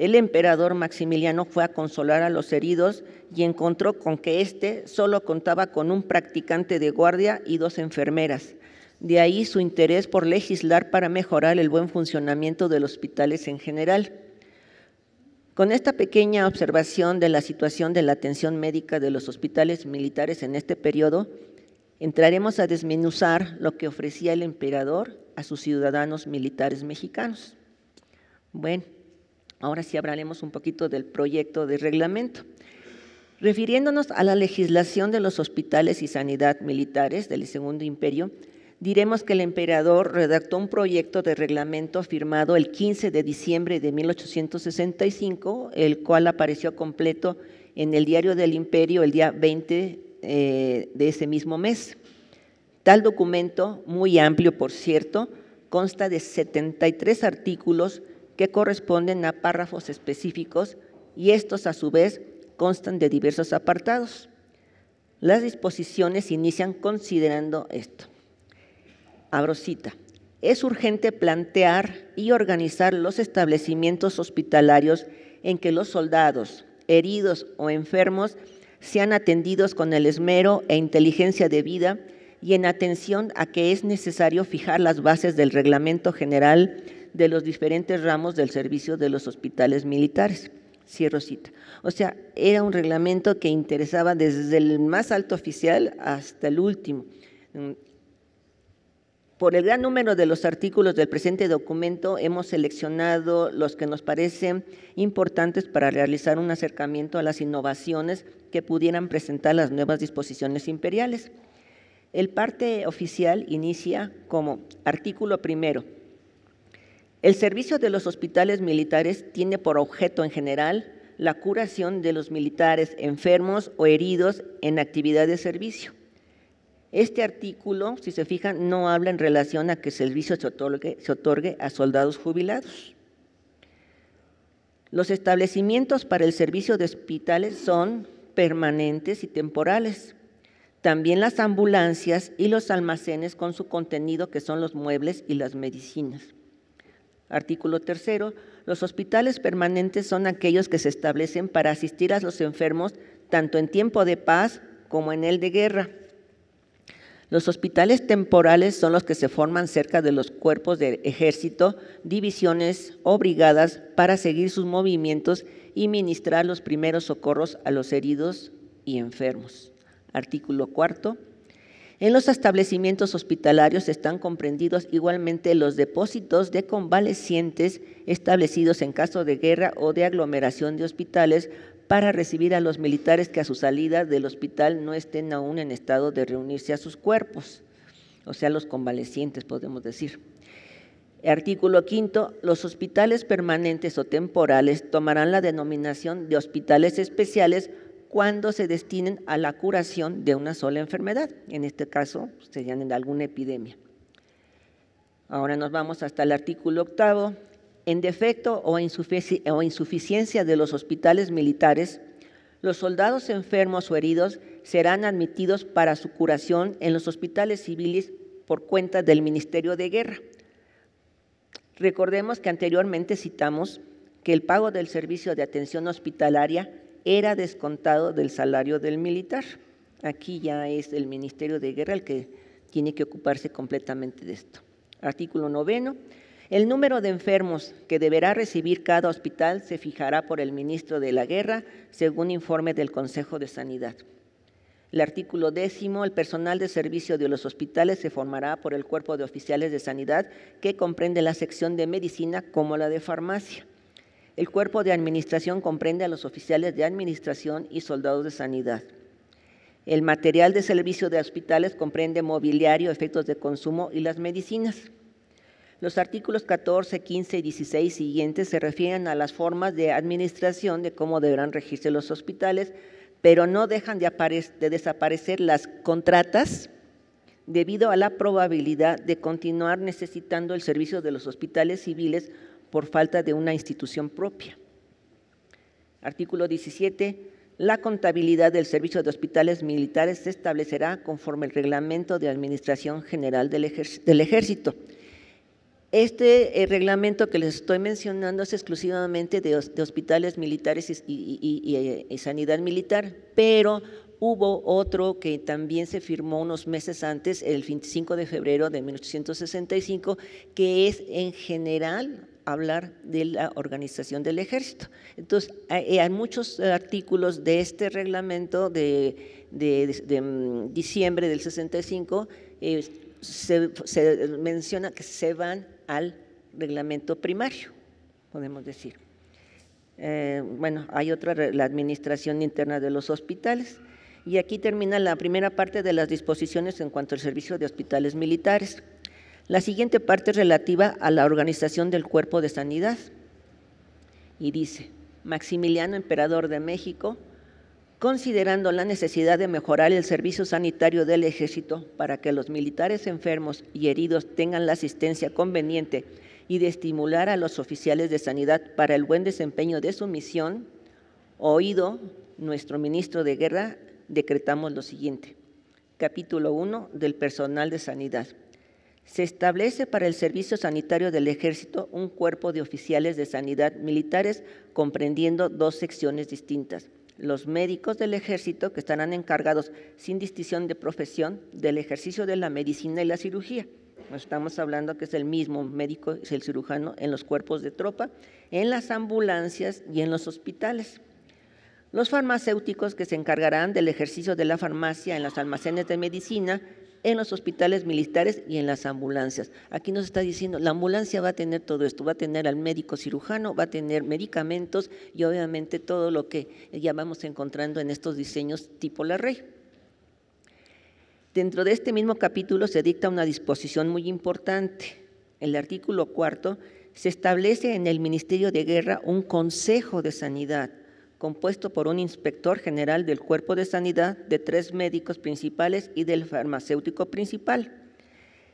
el emperador Maximiliano fue a consolar a los heridos y encontró con que éste solo contaba con un practicante de guardia y dos enfermeras. De ahí su interés por legislar para mejorar el buen funcionamiento de los hospitales en general. Con esta pequeña observación de la situación de la atención médica de los hospitales militares en este periodo, entraremos a desmenuzar lo que ofrecía el emperador a sus ciudadanos militares mexicanos. Bueno. Ahora sí hablaremos un poquito del proyecto de reglamento. Refiriéndonos a la legislación de los hospitales y sanidad militares del Segundo Imperio, diremos que el emperador redactó un proyecto de reglamento firmado el 15 de diciembre de 1865, el cual apareció completo en el Diario del Imperio el día 20 eh, de ese mismo mes. Tal documento, muy amplio por cierto, consta de 73 artículos que corresponden a párrafos específicos y estos a su vez constan de diversos apartados. Las disposiciones inician considerando esto. Abro cita. Es urgente plantear y organizar los establecimientos hospitalarios en que los soldados, heridos o enfermos sean atendidos con el esmero e inteligencia debida y en atención a que es necesario fijar las bases del Reglamento General de los diferentes ramos del servicio de los hospitales militares. Cierro cita. O sea, era un reglamento que interesaba desde el más alto oficial hasta el último. Por el gran número de los artículos del presente documento, hemos seleccionado los que nos parecen importantes para realizar un acercamiento a las innovaciones que pudieran presentar las nuevas disposiciones imperiales. El parte oficial inicia como artículo primero el servicio de los hospitales militares tiene por objeto en general la curación de los militares enfermos o heridos en actividad de servicio. Este artículo, si se fijan, no habla en relación a que el servicio se otorgue, se otorgue a soldados jubilados. Los establecimientos para el servicio de hospitales son permanentes y temporales. También las ambulancias y los almacenes con su contenido, que son los muebles y las medicinas. Artículo tercero, los hospitales permanentes son aquellos que se establecen para asistir a los enfermos tanto en tiempo de paz como en el de guerra. Los hospitales temporales son los que se forman cerca de los cuerpos de ejército, divisiones o brigadas para seguir sus movimientos y ministrar los primeros socorros a los heridos y enfermos. Artículo cuarto. En los establecimientos hospitalarios están comprendidos igualmente los depósitos de convalecientes establecidos en caso de guerra o de aglomeración de hospitales para recibir a los militares que a su salida del hospital no estén aún en estado de reunirse a sus cuerpos, o sea, los convalecientes, podemos decir. Artículo quinto, los hospitales permanentes o temporales tomarán la denominación de hospitales especiales cuando se destinen a la curación de una sola enfermedad. En este caso, serían en alguna epidemia. Ahora nos vamos hasta el artículo octavo. En defecto o, o insuficiencia de los hospitales militares, los soldados enfermos o heridos serán admitidos para su curación en los hospitales civiles por cuenta del Ministerio de Guerra. Recordemos que anteriormente citamos que el pago del servicio de atención hospitalaria era descontado del salario del militar. Aquí ya es el Ministerio de Guerra el que tiene que ocuparse completamente de esto. Artículo noveno. El número de enfermos que deberá recibir cada hospital se fijará por el ministro de la Guerra según informe del Consejo de Sanidad. El artículo décimo, el personal de servicio de los hospitales se formará por el cuerpo de oficiales de sanidad que comprende la sección de medicina como la de farmacia. El cuerpo de administración comprende a los oficiales de administración y soldados de sanidad. El material de servicio de hospitales comprende mobiliario, efectos de consumo y las medicinas. Los artículos 14, 15 y 16 siguientes se refieren a las formas de administración de cómo deberán regirse los hospitales, pero no dejan de, de desaparecer las contratas debido a la probabilidad de continuar necesitando el servicio de los hospitales civiles por falta de una institución propia. Artículo 17. La contabilidad del servicio de hospitales militares se establecerá conforme el reglamento de Administración General del, Ejército. Este eh, reglamento que les estoy mencionando es exclusivamente de, hospitales militares y, eh, sanidad militar, pero hubo otro que también se firmó unos meses antes, el 25 de febrero de 1865, que es en general hablar de la organización del ejército. Entonces, hay, eh, muchos artículos de este reglamento de, mm, diciembre del 65, eh, se, menciona que se van al reglamento primario, podemos decir. Eh, bueno, hay otra, la administración interna de los hospitales. Y aquí termina la primera parte de las disposiciones en cuanto al servicio de hospitales militares. La siguiente parte es relativa a la organización del cuerpo de sanidad. Y dice, Maximiliano, emperador de México, considerando la necesidad de mejorar el servicio sanitario del ejército para que los militares enfermos y heridos tengan la asistencia conveniente y de estimular a los oficiales de sanidad para el buen desempeño de su misión, oído nuestro ministro de guerra, decretamos lo siguiente. Capítulo 1 del personal de sanidad. Se establece para el Servicio Sanitario del Ejército un cuerpo de oficiales de sanidad militares comprendiendo dos secciones distintas. Los médicos del ejército que estarán encargados sin distinción de profesión del ejercicio de la medicina y la cirugía. Estamos hablando que es el mismo médico, es el cirujano en los cuerpos de tropa, en las ambulancias y en los hospitales. Los farmacéuticos que se encargarán del ejercicio de la farmacia en los almacenes de medicina en los hospitales militares y en las ambulancias. Aquí nos está diciendo, la ambulancia va a tener todo esto, va a tener al médico cirujano, va a tener medicamentos y obviamente todo lo que ya vamos encontrando en estos diseños tipo la rey. Dentro de este mismo capítulo se dicta una disposición muy importante. El artículo cuarto se establece en el Ministerio de Guerra un Consejo de Sanidad compuesto por un inspector general del cuerpo de sanidad, de tres médicos principales y del farmacéutico principal.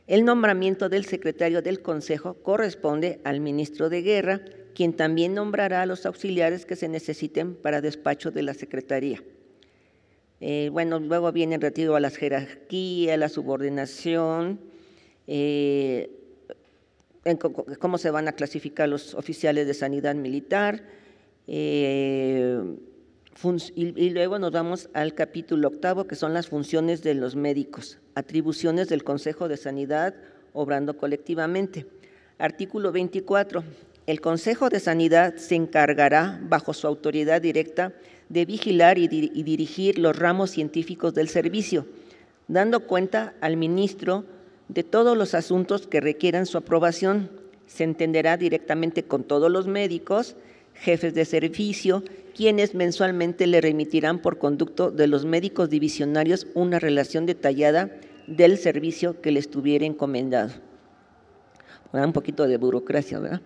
El nombramiento del secretario del Consejo corresponde al ministro de Guerra, quien también nombrará a los auxiliares que se necesiten para despacho de la Secretaría. Eh, bueno, luego viene el retiro a las jerarquías, la subordinación, eh, cómo se van a clasificar los oficiales de sanidad militar, eh, y, luego nos vamos al capítulo octavo, que son las funciones de los médicos, atribuciones del Consejo de Sanidad, obrando colectivamente. Artículo 24. El Consejo de Sanidad se encargará, bajo su autoridad directa, de vigilar y dirigir los ramos científicos del servicio, dando cuenta al ministro de todos los asuntos que requieran su aprobación. Se entenderá directamente con todos los médicos jefes de servicio, quienes mensualmente le remitirán por conducto de los médicos divisionarios una relación detallada del servicio que les estuviera encomendado. un poquito de burocracia, ¿verdad?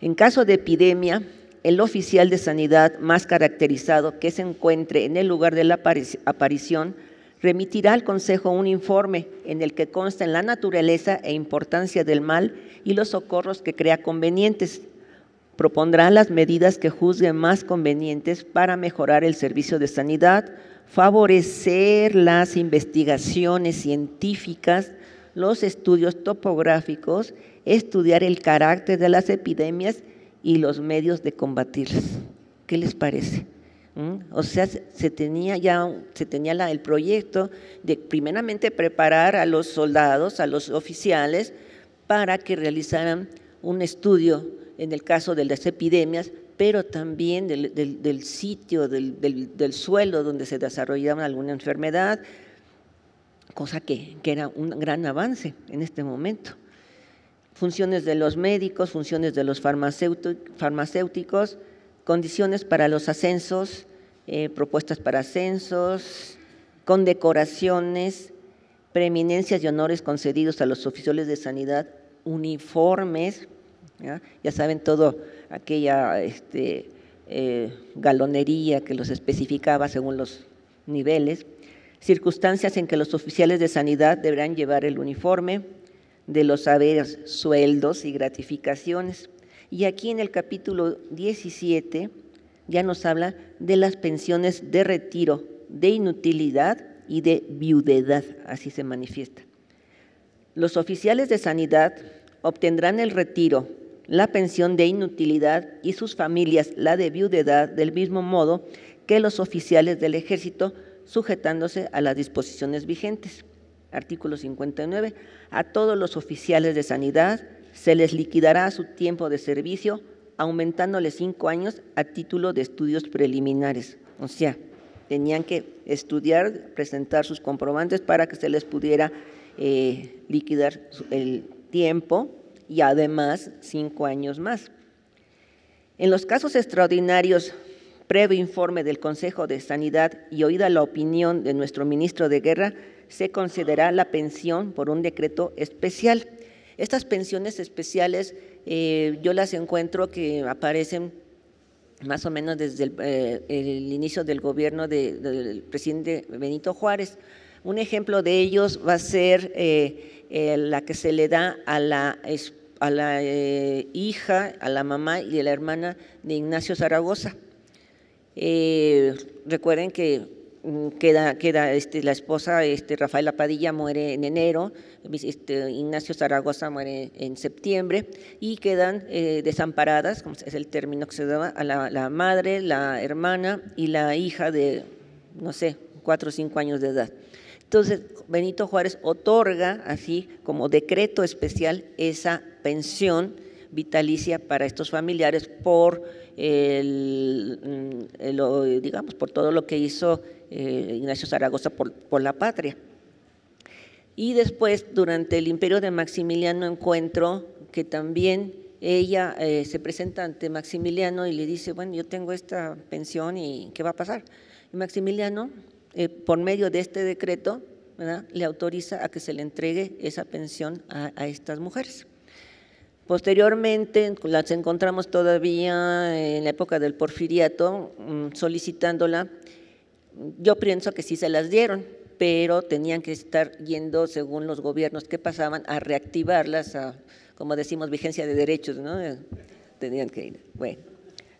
En caso de epidemia, el oficial de sanidad más caracterizado que se encuentre en el lugar de la aparición remitirá al Consejo un informe en el que consten la naturaleza e importancia del mal y los socorros que crea convenientes, Propondrá las medidas que juzgue más convenientes para mejorar el servicio de sanidad, favorecer las investigaciones científicas, los estudios topográficos, estudiar el carácter de las epidemias y los medios de combatirlas. ¿Qué les parece? ¿Mm? O sea, se tenía ya se el proyecto de primeramente preparar a los soldados, a los oficiales, para que realizaran un estudio en el caso de las epidemias, pero también del, sitio, del, suelo donde se desarrollaba alguna enfermedad, cosa que, era un gran avance en este momento. Funciones de los médicos, funciones de los farmacéuticos, condiciones para los ascensos, eh, propuestas para ascensos, condecoraciones, preeminencias y honores concedidos a los oficiales de sanidad, uniformes, ¿ya? saben, todo aquella este, eh, galonería que los especificaba según los niveles, circunstancias en que los oficiales de sanidad deberán llevar el uniforme, de los haberes sueldos y gratificaciones. Y aquí en el capítulo 17 ya nos habla de las pensiones de retiro, de inutilidad y de viudedad, así se manifiesta. Los oficiales de sanidad obtendrán el retiro la pensión de inutilidad y sus familias la de viudedad del mismo modo que los oficiales del ejército sujetándose a las disposiciones vigentes. Artículo 59. A todos los oficiales de sanidad se les liquidará su tiempo de servicio aumentándole cinco años a título de estudios preliminares. O sea, tenían que estudiar, presentar sus comprobantes para que se les pudiera eh, liquidar el tiempo y además cinco años más. En los casos extraordinarios, previo informe del Consejo de Sanidad y oída la opinión de nuestro ministro de Guerra, se concederá la pensión por un decreto especial. Estas pensiones especiales eh, yo las encuentro que aparecen más o menos desde el, eh, inicio del gobierno del presidente Benito Juárez. Un ejemplo de ellos va a ser eh, eh, la que se le da a la, a la eh, hija, a la mamá y a la hermana de Ignacio Zaragoza. Eh, recuerden que mm, queda, queda este, la esposa, este, Rafaela Padilla, muere en enero, este, Ignacio Zaragoza muere en septiembre, y quedan desamparadas, como es el término que se daba, a la, la, madre, la hermana y la hija de, no sé, cuatro o cinco años de edad. Entonces, Benito Juárez otorga, así como decreto especial, esa pensión vitalicia para estos familiares por el, mm, digamos por todo lo que hizo eh, Ignacio Zaragoza por, la patria. Y después, durante el imperio de Maximiliano, encuentro que también ella eh, se presenta ante Maximiliano y le dice, bueno, yo tengo esta pensión y ¿qué va a pasar? Y Maximiliano eh, por medio de este decreto, le autoriza a que se le entregue esa pensión a, estas mujeres. Posteriormente, las encontramos todavía en la época del porfiriato mm, solicitándola. Yo pienso que sí se las dieron, pero tenían que estar yendo, según los gobiernos que pasaban, a reactivarlas, a, como decimos, vigencia de derechos, ¿no? Eh, tenían que ir. Bueno.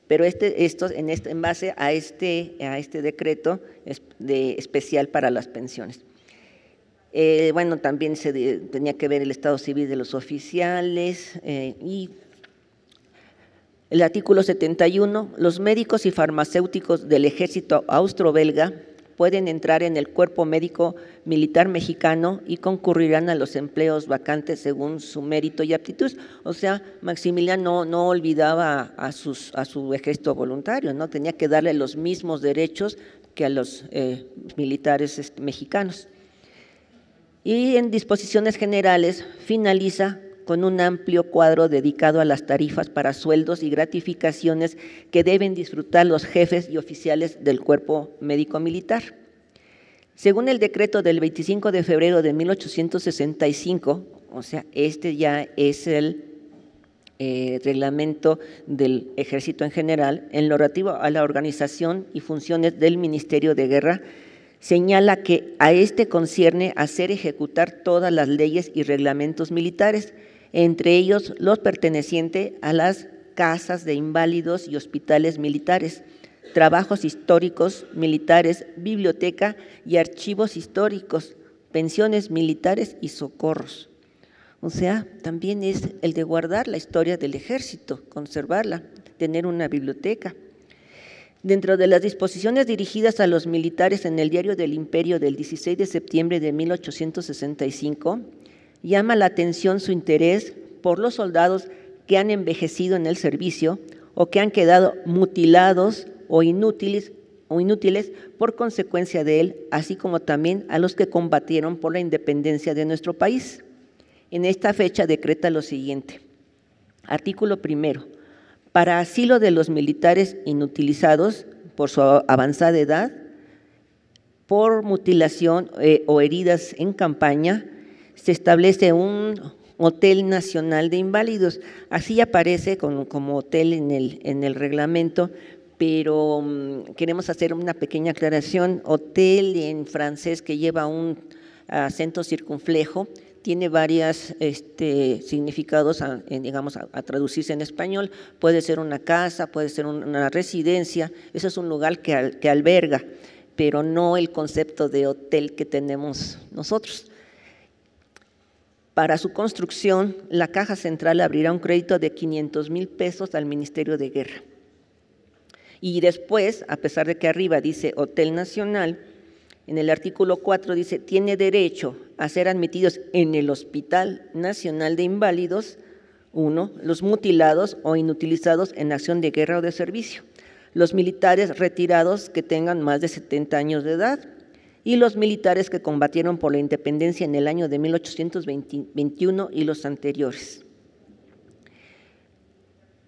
Pero este, estos, en, este, en base a este, a este decreto de, especial para las pensiones. Eh, bueno, también se tenía que ver el estado civil de los oficiales eh, y el artículo 71, los médicos y farmacéuticos del ejército austro-belga pueden entrar en el cuerpo médico militar mexicano y concurrirán a los empleos vacantes según su mérito y aptitud. O sea, Maximiliano no, olvidaba a, sus, a su ejército voluntario, ¿no? tenía que darle los mismos derechos que a los eh, militares este, mexicanos. Y en disposiciones generales finaliza con un amplio cuadro dedicado a las tarifas para sueldos y gratificaciones que deben disfrutar los jefes y oficiales del cuerpo médico militar. Según el decreto del 25 de febrero de 1865, o sea, este ya es el eh, reglamento del ejército en general, en lo relativo a la organización y funciones del Ministerio de Guerra, señala que a este concierne hacer ejecutar todas las leyes y reglamentos militares, entre ellos los pertenecientes a las casas de inválidos y hospitales militares, trabajos históricos militares, biblioteca y archivos históricos, pensiones militares y socorros. O sea, también es el de guardar la historia del ejército, conservarla, tener una biblioteca. Dentro de las disposiciones dirigidas a los militares en el Diario del Imperio del 16 de septiembre de 1865, Llama la atención su interés por los soldados que han envejecido en el servicio o que han quedado mutilados o inútiles, o inútiles por consecuencia de él, así como también a los que combatieron por la independencia de nuestro país. En esta fecha decreta lo siguiente. Artículo primero. Para asilo de los militares inutilizados por su avanzada edad, por mutilación eh, o heridas en campaña, se establece un Hotel Nacional de Inválidos. Así aparece como, hotel en el, en el reglamento, pero mm, queremos hacer una pequeña aclaración. Hotel en francés que lleva un acento circunflejo tiene varios este, significados, digamos, a, traducirse en español. Puede ser una casa, puede ser una residencia, eso es un lugar que, que alberga, pero no el concepto de hotel que tenemos nosotros. Para su construcción, la Caja Central abrirá un crédito de 500 mil pesos al Ministerio de Guerra. Y después, a pesar de que arriba dice Hotel Nacional, en el artículo 4 dice, tiene derecho a ser admitidos en el Hospital Nacional de Inválidos, uno, Los mutilados o inutilizados en acción de guerra o de servicio. Los militares retirados que tengan más de 70 años de edad y los militares que combatieron por la independencia en el año de 1821 y los anteriores.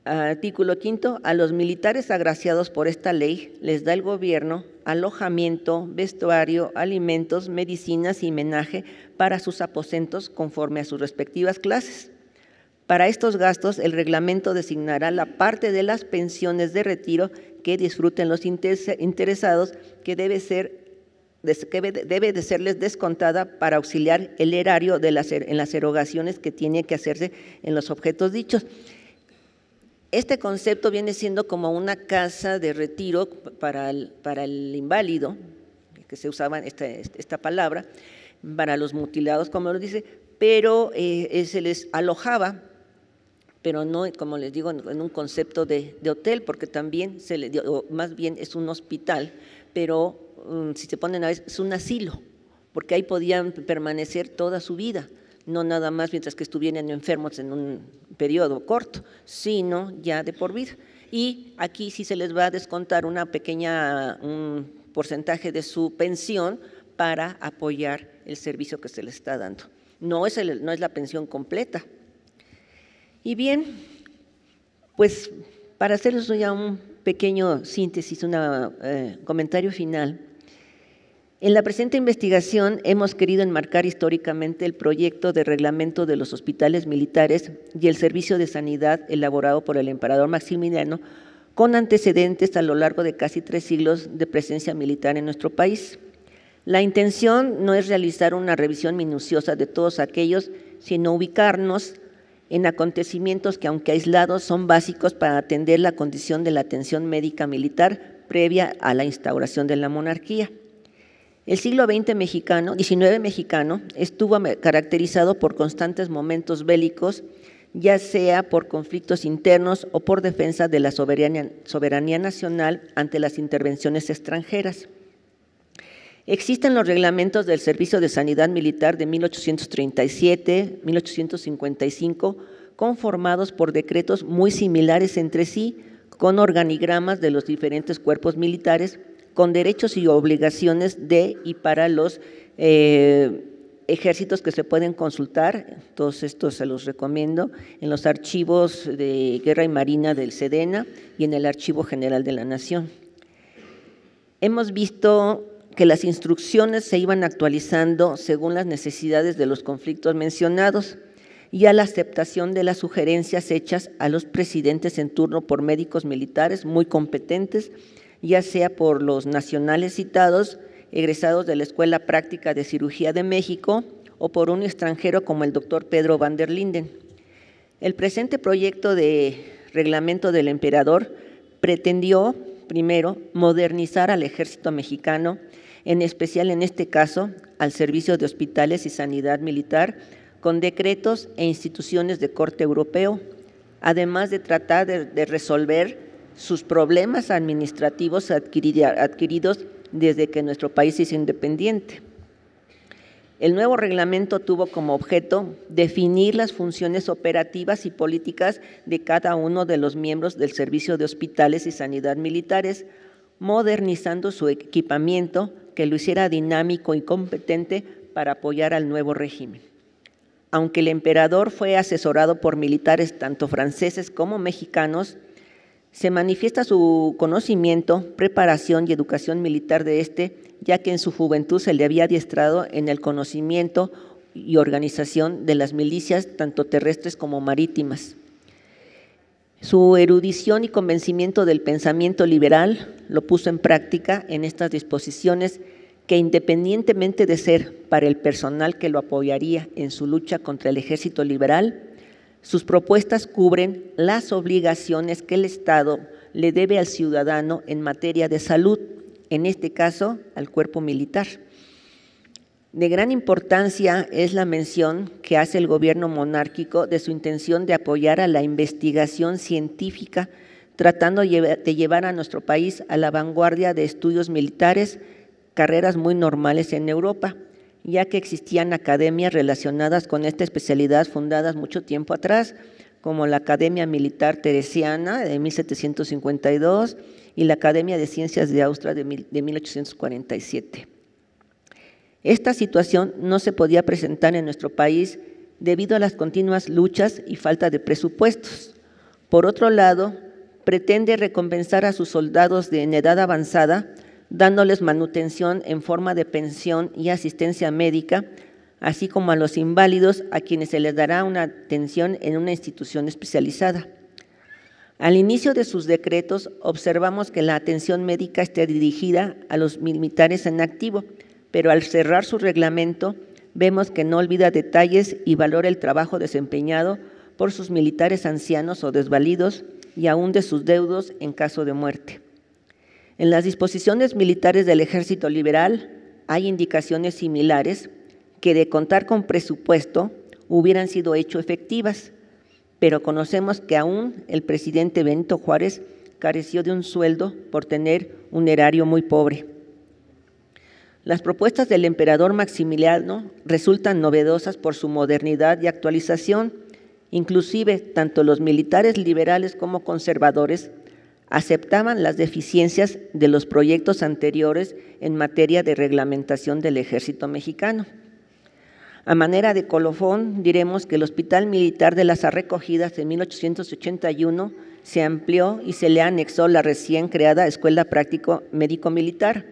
Artículo quinto, a los militares agraciados por esta ley les da el gobierno alojamiento, vestuario, alimentos, medicinas y menaje para sus aposentos conforme a sus respectivas clases. Para estos gastos, el reglamento designará la parte de las pensiones de retiro que disfruten los interesados, que debe ser debe de serles descontada para auxiliar el erario de las, er, en las erogaciones que tiene que hacerse en los objetos dichos. Este concepto viene siendo como una casa de retiro para el, para el inválido, que se usaba esta, palabra, para los mutilados, como lo dice, pero eh, eh, se les alojaba, pero no, como les digo, en un concepto de, hotel, porque también se le dio, más bien es un hospital, pero Mm, si se ponen a ver, es un asilo, porque ahí podían permanecer toda su vida, no nada más mientras que estuvieran enfermos en un periodo corto, sino ya de por vida. Y aquí sí se les va a descontar una pequeña, un porcentaje de su pensión para apoyar el servicio que se les está dando. No es, no es la pensión completa. Y bien, pues para hacerles ya un pequeño síntesis, un eh, comentario final. En la presente investigación hemos querido enmarcar históricamente el proyecto de reglamento de los hospitales militares y el servicio de sanidad elaborado por el emperador Maximiliano con antecedentes a lo largo de casi tres siglos de presencia militar en nuestro país. La intención no es realizar una revisión minuciosa de todos aquellos, sino ubicarnos en acontecimientos que, aunque aislados, son básicos para atender la condición de la atención médica militar previa a la instauración de la monarquía. El siglo XX mexicano, XIX mexicano estuvo caracterizado por constantes momentos bélicos, ya sea por conflictos internos o por defensa de la soberanía, soberanía nacional ante las intervenciones extranjeras. Existen los reglamentos del Servicio de Sanidad Militar de 1837, 1855, conformados por decretos muy similares entre sí, con organigramas de los diferentes cuerpos militares, con derechos y obligaciones de y para los eh, ejércitos que se pueden consultar, todos estos se los recomiendo, en los archivos de Guerra y Marina del SEDENA y en el Archivo General de la Nación. Hemos visto que las instrucciones se iban actualizando según las necesidades de los conflictos mencionados y a la aceptación de las sugerencias hechas a los presidentes en turno por médicos militares muy competentes, ya sea por los nacionales citados, egresados de la Escuela Práctica de Cirugía de México, o por un extranjero como el doctor Pedro van der Linden. El presente proyecto de reglamento del emperador pretendió primero, modernizar al ejército mexicano, en especial en este caso al servicio de hospitales y sanidad militar, con decretos e instituciones de corte europeo, además de tratar de, resolver sus problemas administrativos adquiridos desde que nuestro país es independiente. El nuevo reglamento tuvo como objeto definir las funciones operativas y políticas de cada uno de los miembros del Servicio de Hospitales y Sanidad Militares, modernizando su equipamiento que lo hiciera dinámico y competente para apoyar al nuevo régimen. Aunque el emperador fue asesorado por militares tanto franceses como mexicanos, se manifiesta su conocimiento, preparación y educación militar de este, ya que en su juventud se le había adiestrado en el conocimiento y organización de las milicias, tanto terrestres como marítimas. Su erudición y convencimiento del pensamiento liberal lo puso en práctica en estas disposiciones que independientemente de ser para el personal que lo apoyaría en su lucha contra el ejército liberal, sus propuestas cubren las obligaciones que el Estado le debe al ciudadano en materia de salud, en este caso al cuerpo militar. De gran importancia es la mención que hace el gobierno monárquico de su intención de apoyar a la investigación científica, tratando de llevar a nuestro país a la vanguardia de estudios militares, carreras muy normales en Europa ya que existían academias relacionadas con esta especialidad fundadas mucho tiempo atrás, como la Academia Militar Teresiana de 1752 y la Academia de Ciencias de Austria de 1847. Esta situación no se podía presentar en nuestro país debido a las continuas luchas y falta de presupuestos. Por otro lado, pretende recompensar a sus soldados de en edad avanzada dándoles manutención en forma de pensión y asistencia médica, así como a los inválidos a quienes se les dará una atención en una institución especializada. Al inicio de sus decretos observamos que la atención médica está dirigida a los militares en activo, pero al cerrar su reglamento vemos que no olvida detalles y valora el trabajo desempeñado por sus militares ancianos o desvalidos y aún de sus deudos en caso de muerte. En las disposiciones militares del ejército liberal hay indicaciones similares que de contar con presupuesto hubieran sido hecho efectivas, pero conocemos que aún el presidente Benito Juárez careció de un sueldo por tener un erario muy pobre. Las propuestas del emperador Maximiliano resultan novedosas por su modernidad y actualización. Inclusive, tanto los militares liberales como conservadores aceptaban las deficiencias de los proyectos anteriores en materia de reglamentación del ejército mexicano. A manera de colofón, diremos que el Hospital Militar de las Arrecogidas en 1881 se amplió y se le anexó la recién creada Escuela Práctico Médico Militar,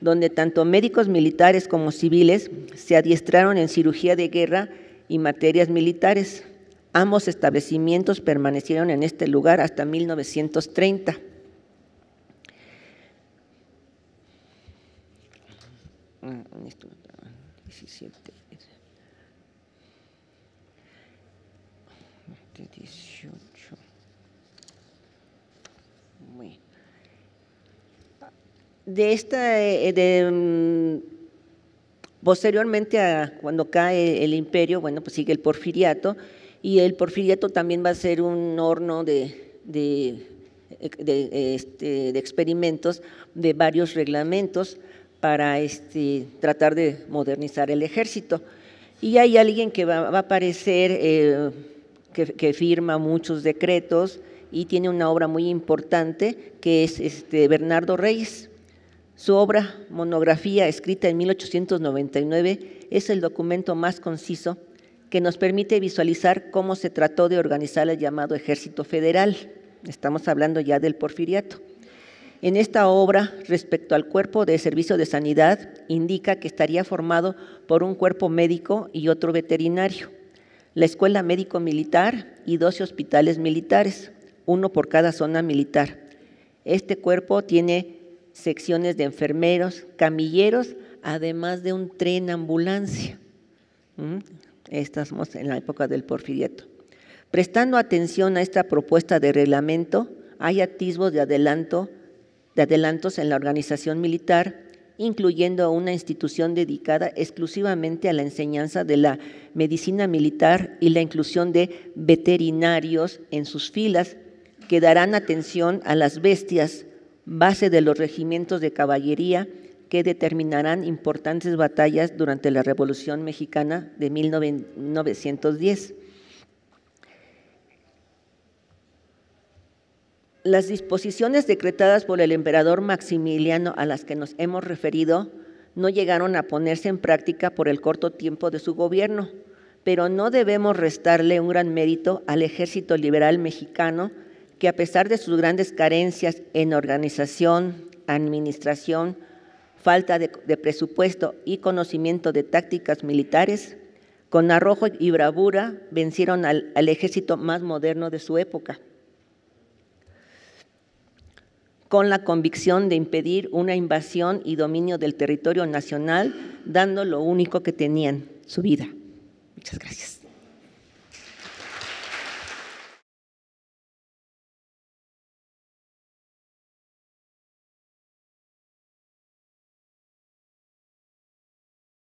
donde tanto médicos militares como civiles se adiestraron en cirugía de guerra y materias militares, Ambos establecimientos permanecieron en este lugar hasta 1930. De esta, eh, mm, posteriormente a cuando cae el imperio, bueno, pues sigue el porfiriato, y el Porfiriato también va a ser un horno de, de, este, experimentos de varios reglamentos para este, tratar de modernizar el ejército. Y hay alguien que va, a aparecer, eh, que, firma muchos decretos y tiene una obra muy importante, que es este, Bernardo Reyes. Su obra, monografía, escrita en 1899, es el documento más conciso que nos permite visualizar cómo se trató de organizar el llamado Ejército Federal. Estamos hablando ya del porfiriato. En esta obra, respecto al cuerpo de servicio de sanidad, indica que estaría formado por un cuerpo médico y otro veterinario, la escuela médico-militar y 12 hospitales militares, uno por cada zona militar. Este cuerpo tiene secciones de enfermeros, camilleros, además de un tren ambulancia. ¿Mm? Estamos en la época del porfiriato. Prestando atención a esta propuesta de reglamento, hay atisbos de, adelanto, de adelantos en la organización militar, incluyendo una institución dedicada exclusivamente a la enseñanza de la medicina militar y la inclusión de veterinarios en sus filas que darán atención a las bestias, base de los regimientos de caballería que determinarán importantes batallas durante la Revolución Mexicana de 1910. Las disposiciones decretadas por el emperador Maximiliano a las que nos hemos referido no llegaron a ponerse en práctica por el corto tiempo de su gobierno, pero no debemos restarle un gran mérito al ejército liberal mexicano que a pesar de sus grandes carencias en organización, administración, falta de, presupuesto y conocimiento de tácticas militares, con arrojo y bravura vencieron al, ejército más moderno de su época, con la convicción de impedir una invasión y dominio del territorio nacional, dando lo único que tenían, su vida. Muchas gracias.